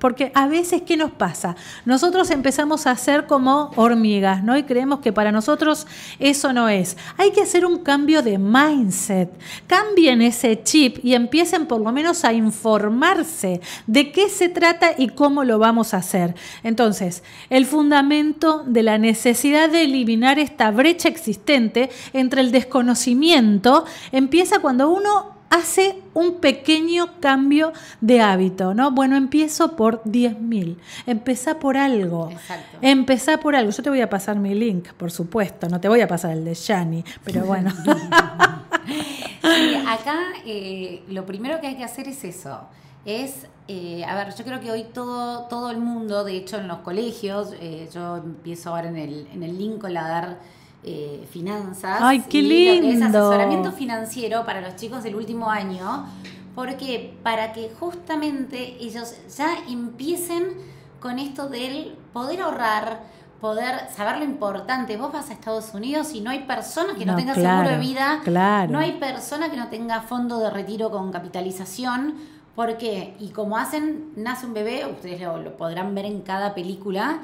Speaker 1: porque a veces, ¿qué nos pasa? Nosotros empezamos a hacer como hormigas, ¿no? Y creemos que para nosotros eso no es. Hay que hacer un cambio de mindset. Cambien ese chip y empiecen por lo menos a informarse de qué se trata y cómo lo vamos a hacer. Entonces, el fundamento de la necesidad de eliminar esta brecha existente entre el desconocimiento empieza cuando uno hace un pequeño cambio de hábito, ¿no? Bueno, empiezo por 10.000, empezá por algo, Exacto. empezá por algo. Yo te voy a pasar mi link, por supuesto, no te voy a pasar el de Shani, pero bueno. [LAUGHS]
Speaker 2: sí, acá eh, lo primero que hay que hacer es eso, es eh, a ver, yo creo que hoy todo, todo el mundo, de hecho en los colegios, eh, yo empiezo ahora en el, link el la dar eh, finanzas. es asesoramiento financiero para los chicos del último año, porque para que justamente ellos ya empiecen con esto del poder ahorrar, poder saber lo importante. Vos vas a Estados Unidos y no hay personas que no, tengan tenga seguro de vida, claro. no hay persona que no tenga fondo de retiro con capitalización. porque Y como hacen, nace un bebé, ustedes lo podrán ver en cada película,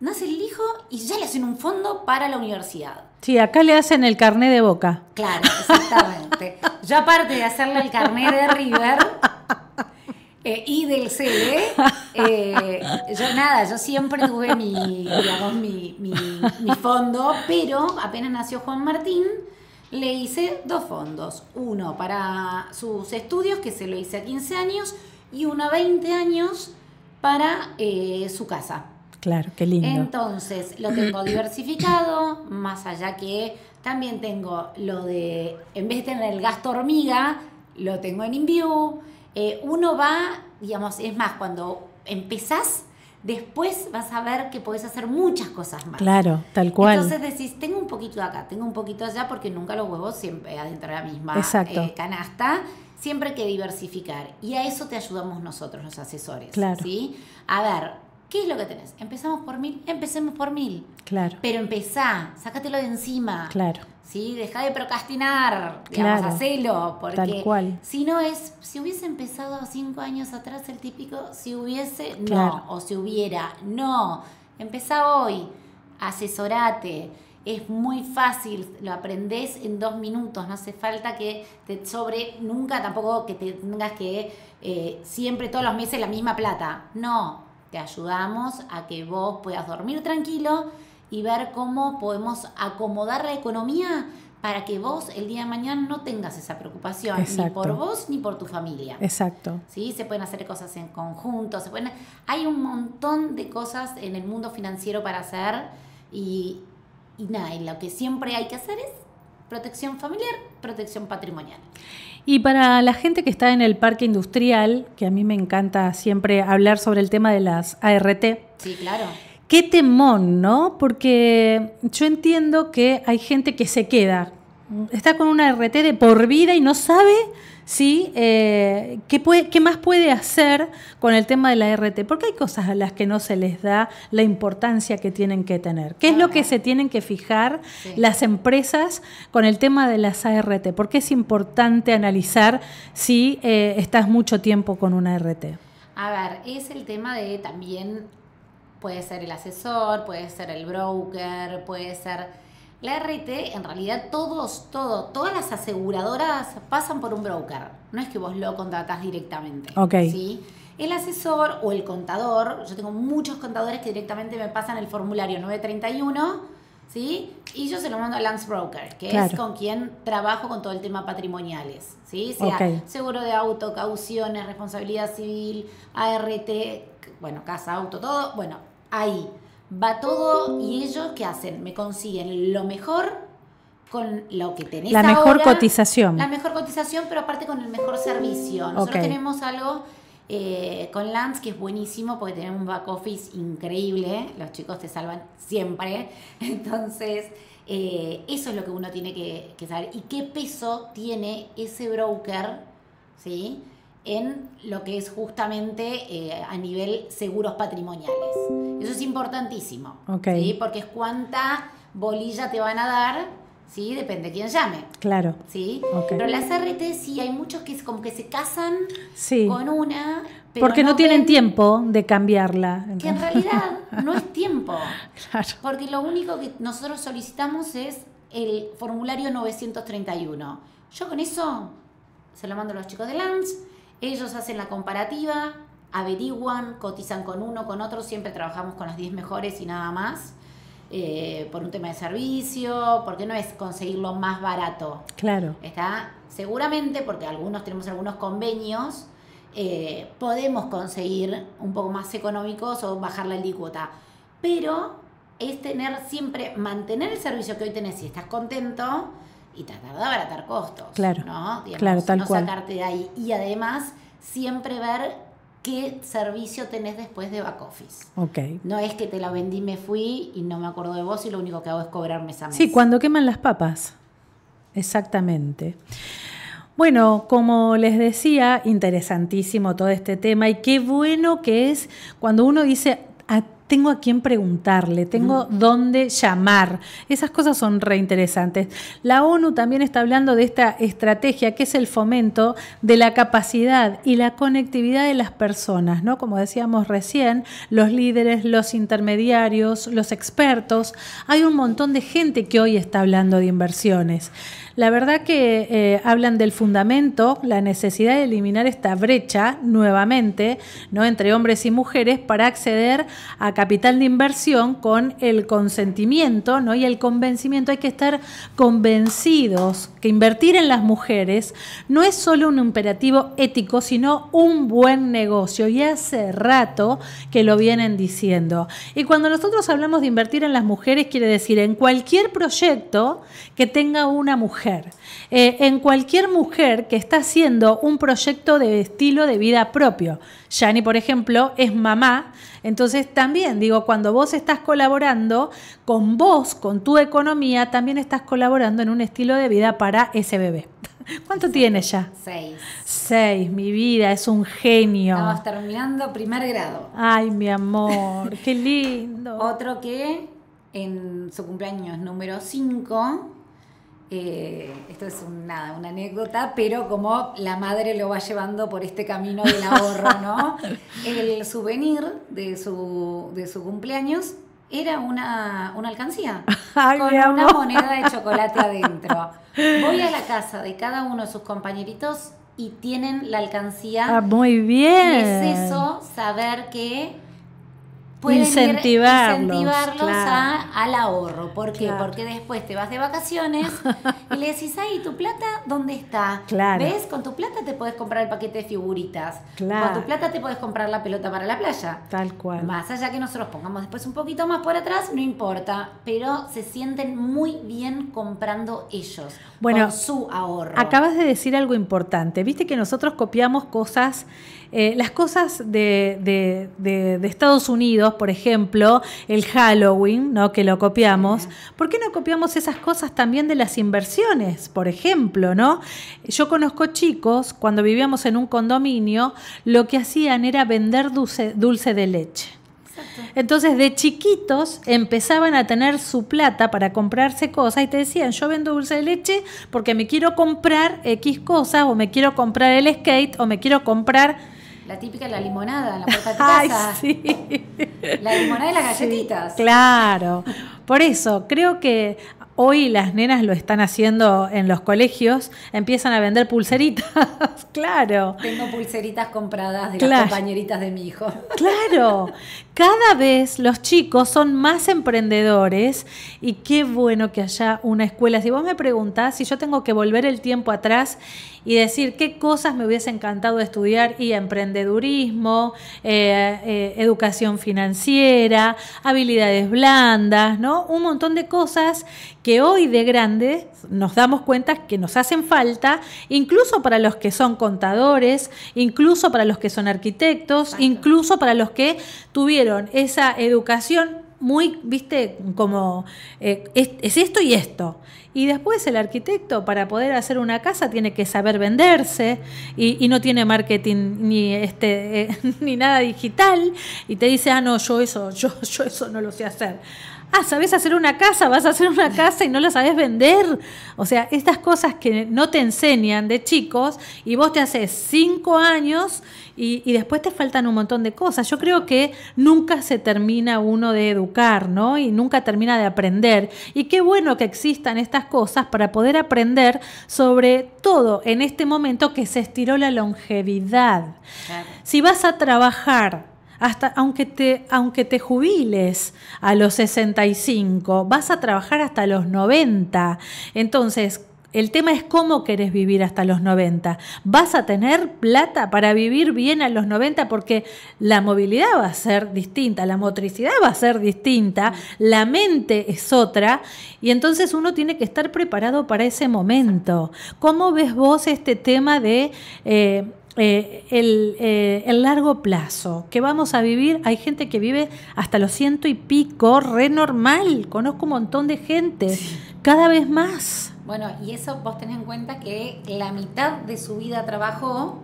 Speaker 2: nace el hijo y ya le hacen un fondo para la universidad.
Speaker 1: Sí, acá le hacen el carné de boca.
Speaker 2: Claro, exactamente. [LAUGHS] Yo aparte de hacerle el carné de River eh, y del CD, eh, yo nada, yo siempre tuve mi,
Speaker 1: mi,
Speaker 2: fondo, pero apenas nació Juan Martín, le hice dos fondos. Uno para sus estudios, que se lo hice a 15 años, y uno a 20 años para eh, su casa
Speaker 1: Claro, qué lindo.
Speaker 2: Entonces, lo tengo [CLEARS THROAT] diversificado, más allá que también tengo lo de, en vez de tener el gasto hormiga, lo tengo en InView. Eh, uno va, digamos, es más, cuando empezás, después vas a ver que podés hacer muchas cosas más. Claro,
Speaker 1: tal cual. Entonces
Speaker 2: decís, tengo un poquito acá, tengo un poquito allá, porque nunca los huevos siempre adentro de la misma eh, canasta. Siempre hay que diversificar. Y a eso te ayudamos nosotros, los asesores. Claro. A ver, ¿Qué es lo que tenés? ¿Empezamos por mil? Empecemos por mil. Claro. Pero empezá, sácatelo de encima. Claro. ¿Sí? Deja de procrastinar, digamos, claro. hacelo. Porque Tal cual. Si no es, si hubiese empezado cinco años atrás el típico, si hubiese, no. O si hubiera, no. Empezá hoy, asesorate. Es muy fácil, lo aprendés en dos minutos, no hace falta que te sobre nunca, tampoco que te tengas que eh, siempre todos los meses la misma plata. No, te ayudamos a que vos puedas dormir tranquilo y ver cómo podemos acomodar la economía para que vos el día de mañana no tengas esa preocupación, ni por vos ni por tu familia. Exacto. ¿Sí? Se pueden hacer cosas en conjunto, se pueden... hay un montón de cosas en el mundo financiero para hacer y, y nada, y lo que siempre hay que hacer es protección familiar, protección patrimonial.
Speaker 1: Y para la gente que está en el parque industrial, que a mí me encanta siempre hablar sobre el tema de las ART. Sí, claro. Qué temón, ¿no? Porque yo entiendo que hay gente que se queda, está con una ART de por vida y no sabe ¿sí? Eh, ¿qué, más puede hacer con el tema de la RT? Porque hay cosas a las que no se les da la importancia que tienen que tener. ¿Qué es lo que se tienen que fijar las empresas con el tema de las ART? Porque es importante analizar si eh, estás mucho tiempo con una RT?
Speaker 2: A ver, es el tema de también puede ser el asesor, puede ser el broker, puede ser la RT, en realidad, todos, todo, todas las aseguradoras pasan por un broker. No es que vos lo contratás directamente. Ok. ¿sí? El asesor o el contador, yo tengo muchos contadores que directamente me pasan el formulario 931, ¿sí? Y yo se lo mando a Lance Broker, que es con quien trabajo con todo el tema patrimoniales, ¿sí? Sea seguro de auto, cauciones, responsabilidad civil, ART, bueno, casa, auto, todo, bueno, ahí va todo y ellos, ¿qué hacen? Me consiguen lo mejor con lo que tenés. La mejor cotización. La mejor cotización, pero aparte con el mejor servicio. Nosotros tenemos algo eh, con Lance que es buenísimo porque tenemos un back office increíble. Los chicos te salvan siempre. [LAUGHS] Entonces, eh, eso es lo que uno tiene que, saber. ¿Y qué peso tiene ese broker? ¿Sí? en lo que es justamente eh, a nivel seguros patrimoniales. Eso es importantísimo,
Speaker 1: porque
Speaker 2: es cuánta bolilla te van a dar, ¿sí? depende de quién llame. Claro. ¿sí? Pero las RT sí, hay muchos que como que se casan con una. porque no, tienen
Speaker 1: tiempo de cambiarla. Que en realidad
Speaker 2: no es [LAUGHS] tiempo. Claro. Porque lo único que nosotros solicitamos es el formulario 931. Yo con eso se lo mando a los chicos de Lance ellos hacen la comparativa, averiguan, cotizan con uno, con otro, siempre trabajamos con las 10 mejores y nada más. Eh, por un tema de servicio, porque no es conseguirlo más barato. Claro. Está seguramente, porque algunos tenemos algunos convenios, eh, podemos conseguir un poco más económicos o bajar la alícuota. Pero es tener siempre, mantener el servicio que hoy tenés y estás contento, y tratar de abaratar costos. Claro. ¿no?
Speaker 1: claro, tal no sacarte
Speaker 2: ahí. Y además, siempre ver qué servicio tenés después de back office. Ok. No es que te la vendí, me fui y no me acuerdo de vos y lo único que hago es cobrarme mes esa mes. Sí, cuando
Speaker 1: queman las papas. Exactamente. Bueno, como les decía, interesantísimo todo este tema y qué bueno que es cuando uno dice, ah, tengo a quién preguntarle, tengo dónde llamar. Esas cosas son reinteresantes. La ONU también está hablando de esta estrategia que es el fomento de la capacidad y la conectividad de las personas, ¿no? Como decíamos recién, los líderes, los intermediarios, los expertos, hay un montón de gente que hoy está hablando de inversiones. La verdad que eh, hablan del fundamento, la necesidad de eliminar esta brecha nuevamente ¿no? entre hombres y mujeres para acceder a capital de inversión con el consentimiento ¿no? y el convencimiento. Hay que estar convencidos que invertir en las mujeres no es solo un imperativo ético, sino un buen negocio. Y hace rato que lo vienen diciendo. Y cuando nosotros hablamos de invertir en las mujeres, quiere decir en cualquier proyecto que tenga una mujer eh, en cualquier mujer que está haciendo un proyecto de estilo de vida propio. Yani, por ejemplo, es mamá, entonces también digo, cuando vos estás colaborando con vos, con tu economía, también estás colaborando en un estilo de vida para ese bebé. [LAUGHS] ¿Cuánto tiene ella? Seis. Seis, mi vida, es un genio. Estamos
Speaker 2: terminando primer grado.
Speaker 1: Ay, mi amor, qué
Speaker 2: lindo. [LAUGHS] Otro que en su cumpleaños número 5 eh, esto es una anécdota, pero como la madre lo va llevando por este camino del ahorro, ¿no? [LAUGHS] El souvenir de su, de su cumpleaños era una, alcancía
Speaker 1: [LAUGHS] con una moneda de chocolate [LAUGHS]
Speaker 2: adentro. Voy a la casa de cada uno de sus compañeritos y tienen la alcancía. Ah, muy
Speaker 1: bien. es
Speaker 2: eso, saber que
Speaker 1: pueden incentivarlos,
Speaker 2: al ahorro. ¿Por qué? Porque después te vas de vacaciones y le decís, ay, ¿tu plata dónde está? Claro. ¿Ves? Con tu plata te puedes comprar el paquete de figuritas. Con tu plata te puedes comprar la pelota para la playa.
Speaker 1: Tal cual. Más
Speaker 2: allá que nosotros pongamos después un poquito más por atrás, no importa. Pero se sienten muy bien comprando ellos.
Speaker 1: Bueno, con su ahorro. Acabas de decir algo importante. Viste que nosotros copiamos cosas eh, las cosas de, Estados Unidos, por ejemplo, el Halloween, ¿no? que lo copiamos, ¿por qué no copiamos esas cosas también de las inversiones, por ejemplo? ¿no? Yo conozco chicos, cuando vivíamos en un condominio, lo que hacían era vender dulce, dulce de leche. Entonces, de chiquitos empezaban a tener su plata para comprarse cosas y te decían, yo vendo dulce de leche porque me quiero comprar X cosas o me quiero comprar el skate o me quiero comprar
Speaker 2: la típica, la limonada en la puerta de [LAUGHS] Sí. [LAUGHS] La limonada y las galletitas.
Speaker 1: claro. Por eso, creo que hoy las nenas lo están haciendo en los colegios, empiezan a vender pulseritas, [LAUGHS] claro.
Speaker 2: Tengo pulseritas compradas de las compañeritas de mi hijo.
Speaker 1: Claro. Cada vez los chicos son más emprendedores y qué bueno que haya una escuela. Si vos me preguntás si yo tengo que volver el tiempo atrás y decir qué cosas me hubiese encantado estudiar y emprendedurismo, eh, eh, educación financiera, habilidades blandas, ¿no? Un montón de cosas que hoy de grande nos damos cuenta que nos hacen falta, incluso para los que son contadores, incluso para los que son arquitectos, incluso para los que tuvieron esa educación muy, viste, como eh, es, esto y esto. Y después el arquitecto para poder hacer una casa tiene que saber venderse y, no tiene marketing ni este eh, [LAUGHS] ni nada digital y te dice, ah, no, yo eso, yo, yo eso no lo sé hacer ah, sabes hacer una casa, vas a hacer una casa y no la sabes vender. O sea, estas cosas que no te enseñan de chicos y vos te haces cinco años y, después te faltan un montón de cosas. Yo creo que nunca se termina uno de educar, ¿no? Y nunca termina de aprender. Y qué bueno que existan estas cosas para poder aprender sobre todo en este momento que se estiró la longevidad. Si vas a trabajar hasta aunque te, aunque te jubiles a los 65, vas a trabajar hasta los 90. Entonces, el tema es cómo querés vivir hasta los 90. ¿Vas a tener plata para vivir bien a los 90? Porque la movilidad va a ser distinta, la motricidad va a ser distinta, la mente es otra, y entonces uno tiene que estar preparado para ese momento. ¿Cómo ves vos este tema de... Eh, eh, eh, el, largo plazo que vamos a vivir, hay gente que vive hasta los ciento y pico, re normal, conozco un montón de gente, cada vez más.
Speaker 2: Bueno, y eso vos tenés en cuenta que la mitad de su vida trabajó,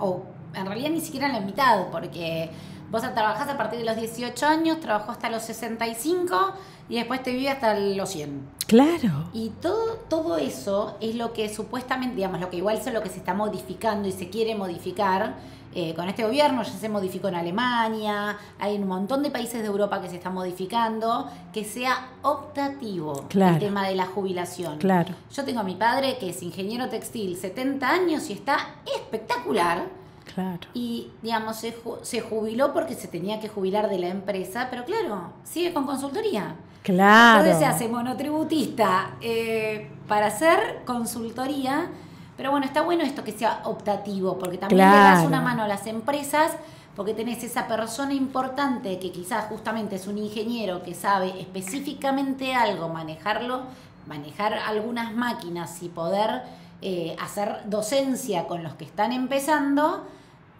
Speaker 2: o en realidad ni siquiera la mitad, porque vos trabajás a partir de los 18 años, trabajó hasta los 65 y después te vive hasta los 100.
Speaker 1: Claro.
Speaker 2: Y todo, todo eso es lo que supuestamente, digamos, lo que igual es lo que se está modificando y se quiere modificar eh, con este gobierno. Ya se modificó en Alemania, hay un montón de países de Europa que se están modificando, que sea optativo el tema de la jubilación. Claro. Yo tengo a mi padre que es ingeniero textil, 70 años y está espectacular. Claro. Y, digamos, se, se, jubiló porque se tenía que jubilar de la empresa, pero claro, sigue con consultoría.
Speaker 1: Claro. Entonces se hace
Speaker 2: monotributista eh, para hacer consultoría, pero bueno, está bueno esto que sea optativo, porque también le das una mano a las empresas, porque tenés esa persona importante que quizás justamente es un ingeniero que sabe específicamente algo, manejarlo, manejar algunas máquinas y poder eh, hacer docencia con los que están empezando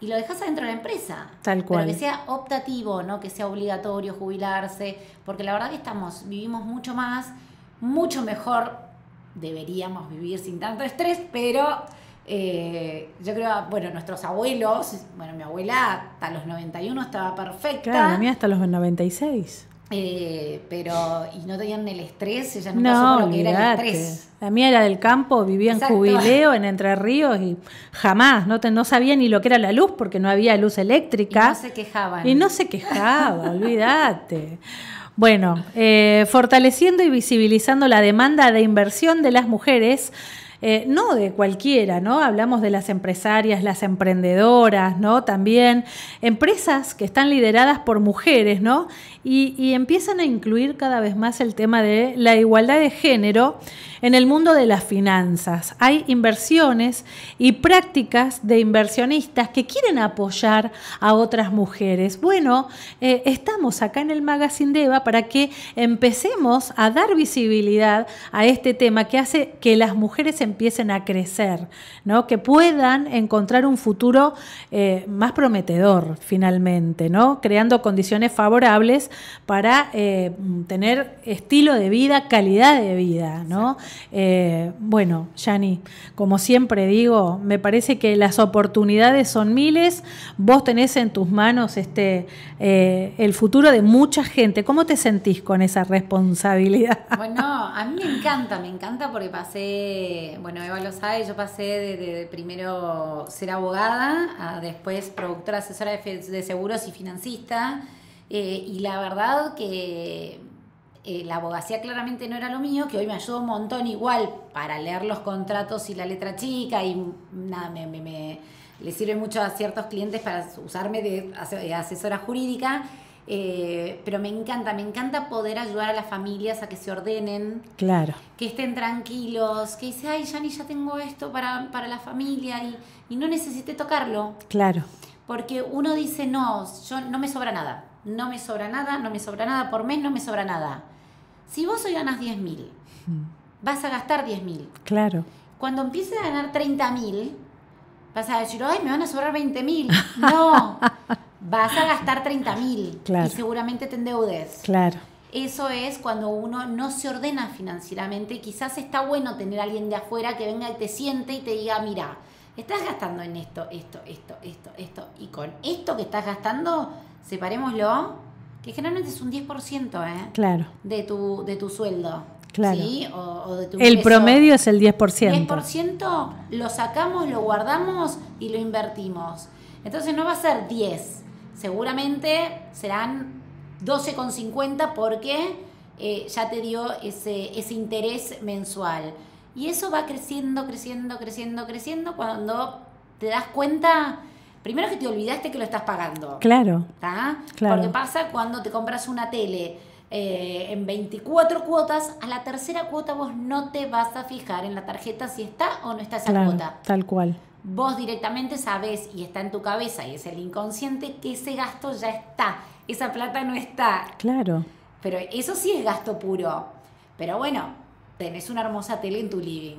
Speaker 2: y lo dejas adentro de la empresa.
Speaker 1: Tal cual. Pero que sea
Speaker 2: optativo, no que sea obligatorio jubilarse, porque la verdad que estamos, vivimos mucho más, mucho mejor, deberíamos vivir sin tanto estrés, pero eh, yo creo, bueno, nuestros abuelos, bueno, mi abuela hasta los 91 estaba perfecta. Claro, la mía
Speaker 1: hasta los 96.
Speaker 2: Eh, pero, y no tenían el estrés, ellas no, lo que era el estrés.
Speaker 1: La mía era del campo, vivía en jubileo, en Entre Ríos, y jamás, no, sabía ni lo que era la luz, porque no había luz eléctrica. Y no se
Speaker 2: quejaban. Y
Speaker 1: no se quejaba, olvídate. Bueno, eh, fortaleciendo y visibilizando la demanda de inversión de las mujeres eh, no de cualquiera, ¿no? Hablamos de las empresarias, las emprendedoras, ¿no? También empresas que están lideradas por mujeres, ¿no? Y, y empiezan a incluir cada vez más el tema de la igualdad de género en el mundo de las finanzas. Hay inversiones y prácticas de inversionistas que quieren apoyar a otras mujeres. Bueno, eh, estamos acá en el Magazine Deva para que empecemos a dar visibilidad a este tema que hace que las mujeres empiecen a crecer, ¿no? que puedan encontrar un futuro eh, más prometedor finalmente, ¿no? creando condiciones favorables para eh, tener estilo de vida, calidad de vida, ¿no? Eh, bueno, Yani, como siempre digo, me parece que las oportunidades son miles. Vos tenés en tus manos este, eh, el futuro de mucha gente. ¿Cómo te sentís con esa responsabilidad?
Speaker 2: Bueno, a mí me encanta, me encanta porque pasé, bueno, Eva lo sabe, yo pasé de, primero ser abogada a después productora asesora de, seguros y financista. Eh, y la verdad que eh, la abogacía claramente no era lo mío, que hoy me ayudó un montón igual para leer los contratos y la letra chica y nada, me, le sirve mucho a ciertos clientes para usarme de, asesora jurídica. Eh, pero me encanta, me encanta poder ayudar a las familias a que se ordenen. Claro. Que estén tranquilos, que dice, ay, ni ya tengo esto para, para la familia y, y no necesité tocarlo. Claro. Porque uno dice, no, yo no me sobra nada no me sobra nada, no me sobra nada, por mes no me sobra nada. Si vos hoy ganas 10 mil, mm. vas a gastar 10 mil. Claro. Cuando empieces a ganar 30 mil, vas a decir, ay, me van a sobrar 20 mil. [LAUGHS] No, vas a gastar 30 mil claro. y seguramente te endeudes. Claro. Eso es cuando uno no se ordena financieramente quizás está bueno tener a alguien de afuera que venga y te siente y te diga, mira, estás gastando en esto, esto, esto, esto, esto, y con esto que estás gastando separémoslo, que generalmente es un 10%, ¿eh? Claro. De tu, de tu sueldo. Claro. O, de tu el promedio
Speaker 1: es el 10%. El
Speaker 2: 10% lo sacamos, lo guardamos y lo invertimos. Entonces no va a ser 10, seguramente serán 12,50 porque eh, ya te dio ese, ese interés mensual. Y eso va creciendo, creciendo, creciendo, creciendo cuando te das cuenta Primero que te olvidaste que lo estás pagando. Claro. ¿Está? Claro. Porque pasa cuando te compras una tele eh, en 24 cuotas, a la tercera cuota vos no te vas a fijar en la tarjeta si está o no está esa claro, cuota. Tal cual. Vos directamente sabés y está en tu cabeza y es el inconsciente que ese gasto ya está. Esa plata no está. Claro. Pero eso sí es gasto puro. Pero bueno, tenés una hermosa tele en tu living.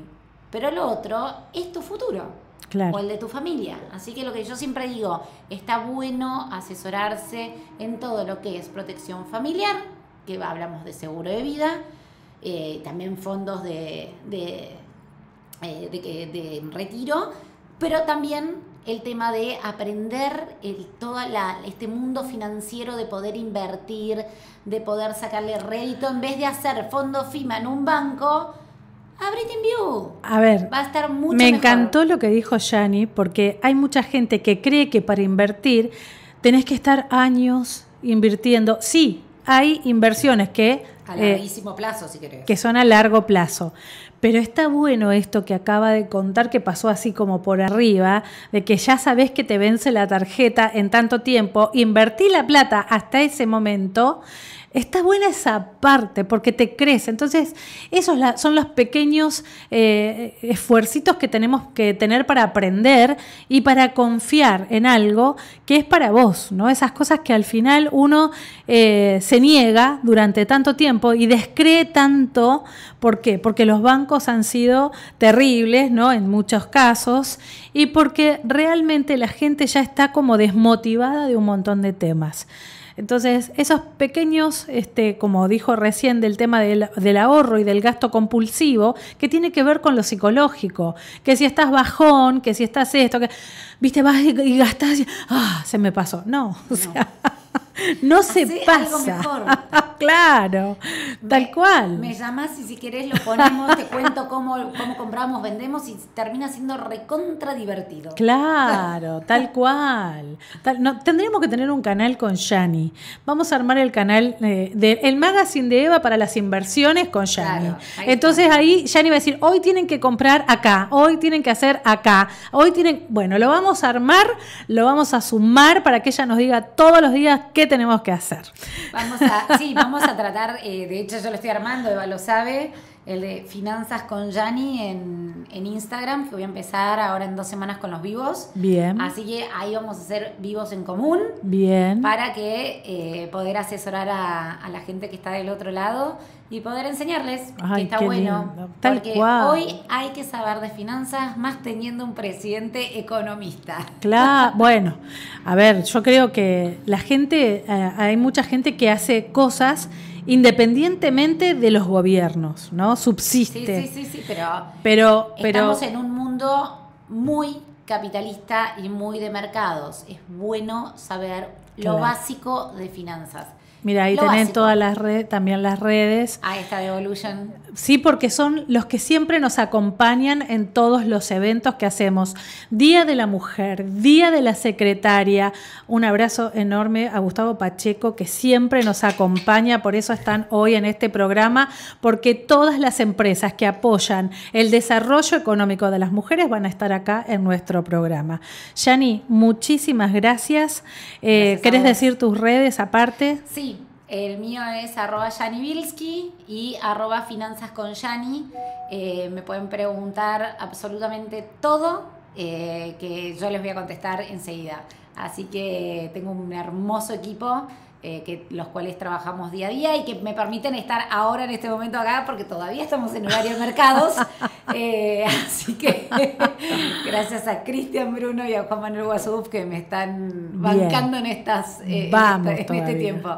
Speaker 2: Pero lo otro es tu futuro o el de tu familia. Así que lo que yo siempre digo, está bueno asesorarse en todo lo que es protección familiar, que hablamos de seguro de vida, eh, también fondos de, de, eh, de, retiro, pero también el tema de aprender el, todo este mundo financiero de poder invertir, de poder sacarle rédito, en vez de hacer fondo FIMA en un banco, a ver, va a estar Me encantó
Speaker 1: lo que dijo Yani, porque hay mucha gente que cree que para invertir tenés que estar años invirtiendo. Sí, hay inversiones que a eh, larguísimo
Speaker 2: plazo, si querés. Que
Speaker 1: son a largo plazo. Pero está bueno esto que acaba de contar, que pasó así como por arriba, de que ya sabes que te vence la tarjeta en tanto tiempo, invertí la plata hasta ese momento Está buena esa parte porque te crece. Entonces, esos son los pequeños eh, esfuercitos que tenemos que tener para aprender y para confiar en algo que es para vos, ¿no? Esas cosas que al final uno eh, se niega durante tanto tiempo y descree tanto. ¿Por qué? Porque los bancos han sido terribles, ¿no? En muchos casos y porque realmente la gente ya está como desmotivada de un montón de temas. Entonces, esos pequeños, este, como dijo recién, del tema del, ahorro y del gasto compulsivo, que tiene que ver con lo psicológico, que si estás bajón, que si estás esto, que, viste, vas y, gastas, ah, se me pasó. No, o sea, no se pasa. [LAUGHS] claro, tal cual. Me
Speaker 2: llamas y si querés lo ponemos, te cuento cómo, cómo compramos, vendemos y termina siendo recontra divertido.
Speaker 1: Claro, [LAUGHS] tal cual. no, tendríamos que tener un canal con Yani. Vamos a armar el canal del eh, de, el magazine de Eva para las inversiones con Yanni. Entonces ahí Yani va a decir, hoy tienen que comprar acá, hoy tienen que hacer acá, hoy tienen, bueno, lo vamos a armar, lo vamos a sumar para que ella nos diga todos los días qué tenemos que hacer?
Speaker 2: Vamos a, sí, vamos a tratar, eh, de hecho yo lo estoy armando, Eva lo sabe, el de Finanzas con Yani en, Instagram, que voy a empezar ahora en dos semanas con los vivos. Bien. Así que ahí vamos a hacer vivos en común. Bien. Para que eh, poder asesorar a, a la gente que está del otro lado y poder enseñarles que está bueno.
Speaker 1: Tal porque hoy
Speaker 2: hay que saber de finanzas más teniendo un presidente economista.
Speaker 1: Claro, [LAUGHS] bueno, a ver, yo creo que la gente, eh, hay mucha gente que hace cosas independientemente de los gobiernos, ¿no? Subsiste. Sí, sí, sí, sí pero, pero, estamos en
Speaker 2: un mundo muy capitalista y muy de mercados. Es bueno saber lo básico de finanzas.
Speaker 1: Mira, ahí tienen todas las redes, también las redes. Ahí está Evolution. Sí, porque son los que siempre nos acompañan en todos los eventos que hacemos. Día de la Mujer, Día de la Secretaria. Un abrazo enorme a Gustavo Pacheco que siempre nos acompaña, por eso están hoy en este programa, porque todas las empresas que apoyan el desarrollo económico de las mujeres van a estar acá en nuestro programa. Yani, muchísimas gracias. Eh, gracias ¿Querés decir tus redes aparte?
Speaker 2: Sí, el mío es arroba y arroba finanzas con Yani. Eh, me pueden preguntar absolutamente todo, eh, que yo les voy a contestar enseguida. Así que tengo un hermoso equipo. Eh, que, los cuales trabajamos día a día y que me permiten estar ahora en este momento acá porque todavía estamos en varios mercados. [LAUGHS] así que [LAUGHS] gracias a Cristian Bruno y a Juan Manuel Guasub, que me están bancando en, estas, en este, este tiempo.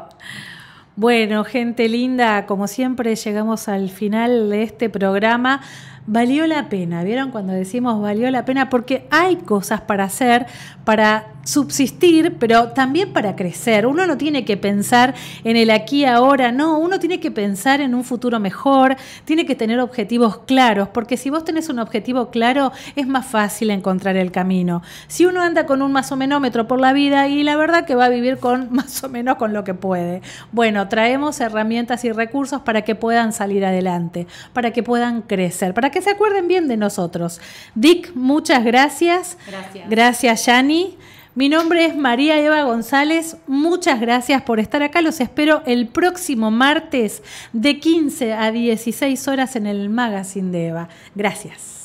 Speaker 1: Bueno, gente linda, como siempre llegamos al final de este programa. Valió la pena, ¿vieron cuando decimos valió la pena? Porque hay cosas para hacer, para subsistir, pero también para crecer. Uno no tiene que pensar en el aquí ahora, no, uno tiene que pensar en un futuro mejor, tiene que tener objetivos claros, porque si vos tenés un objetivo claro, es más fácil encontrar el camino. Si uno anda con un más o menómetro por la vida y la verdad que va a vivir con [LAUGHS] más o menos con lo que puede. Bueno, traemos herramientas y recursos para que puedan salir adelante, para que puedan crecer, para que se acuerden bien de nosotros. Dick, muchas gracias. Gracias. Gracias, Yani. Mi nombre es María Eva González. Muchas gracias por estar acá. Los espero el próximo martes de 15 a 16 horas en el Magazine de Eva. Gracias.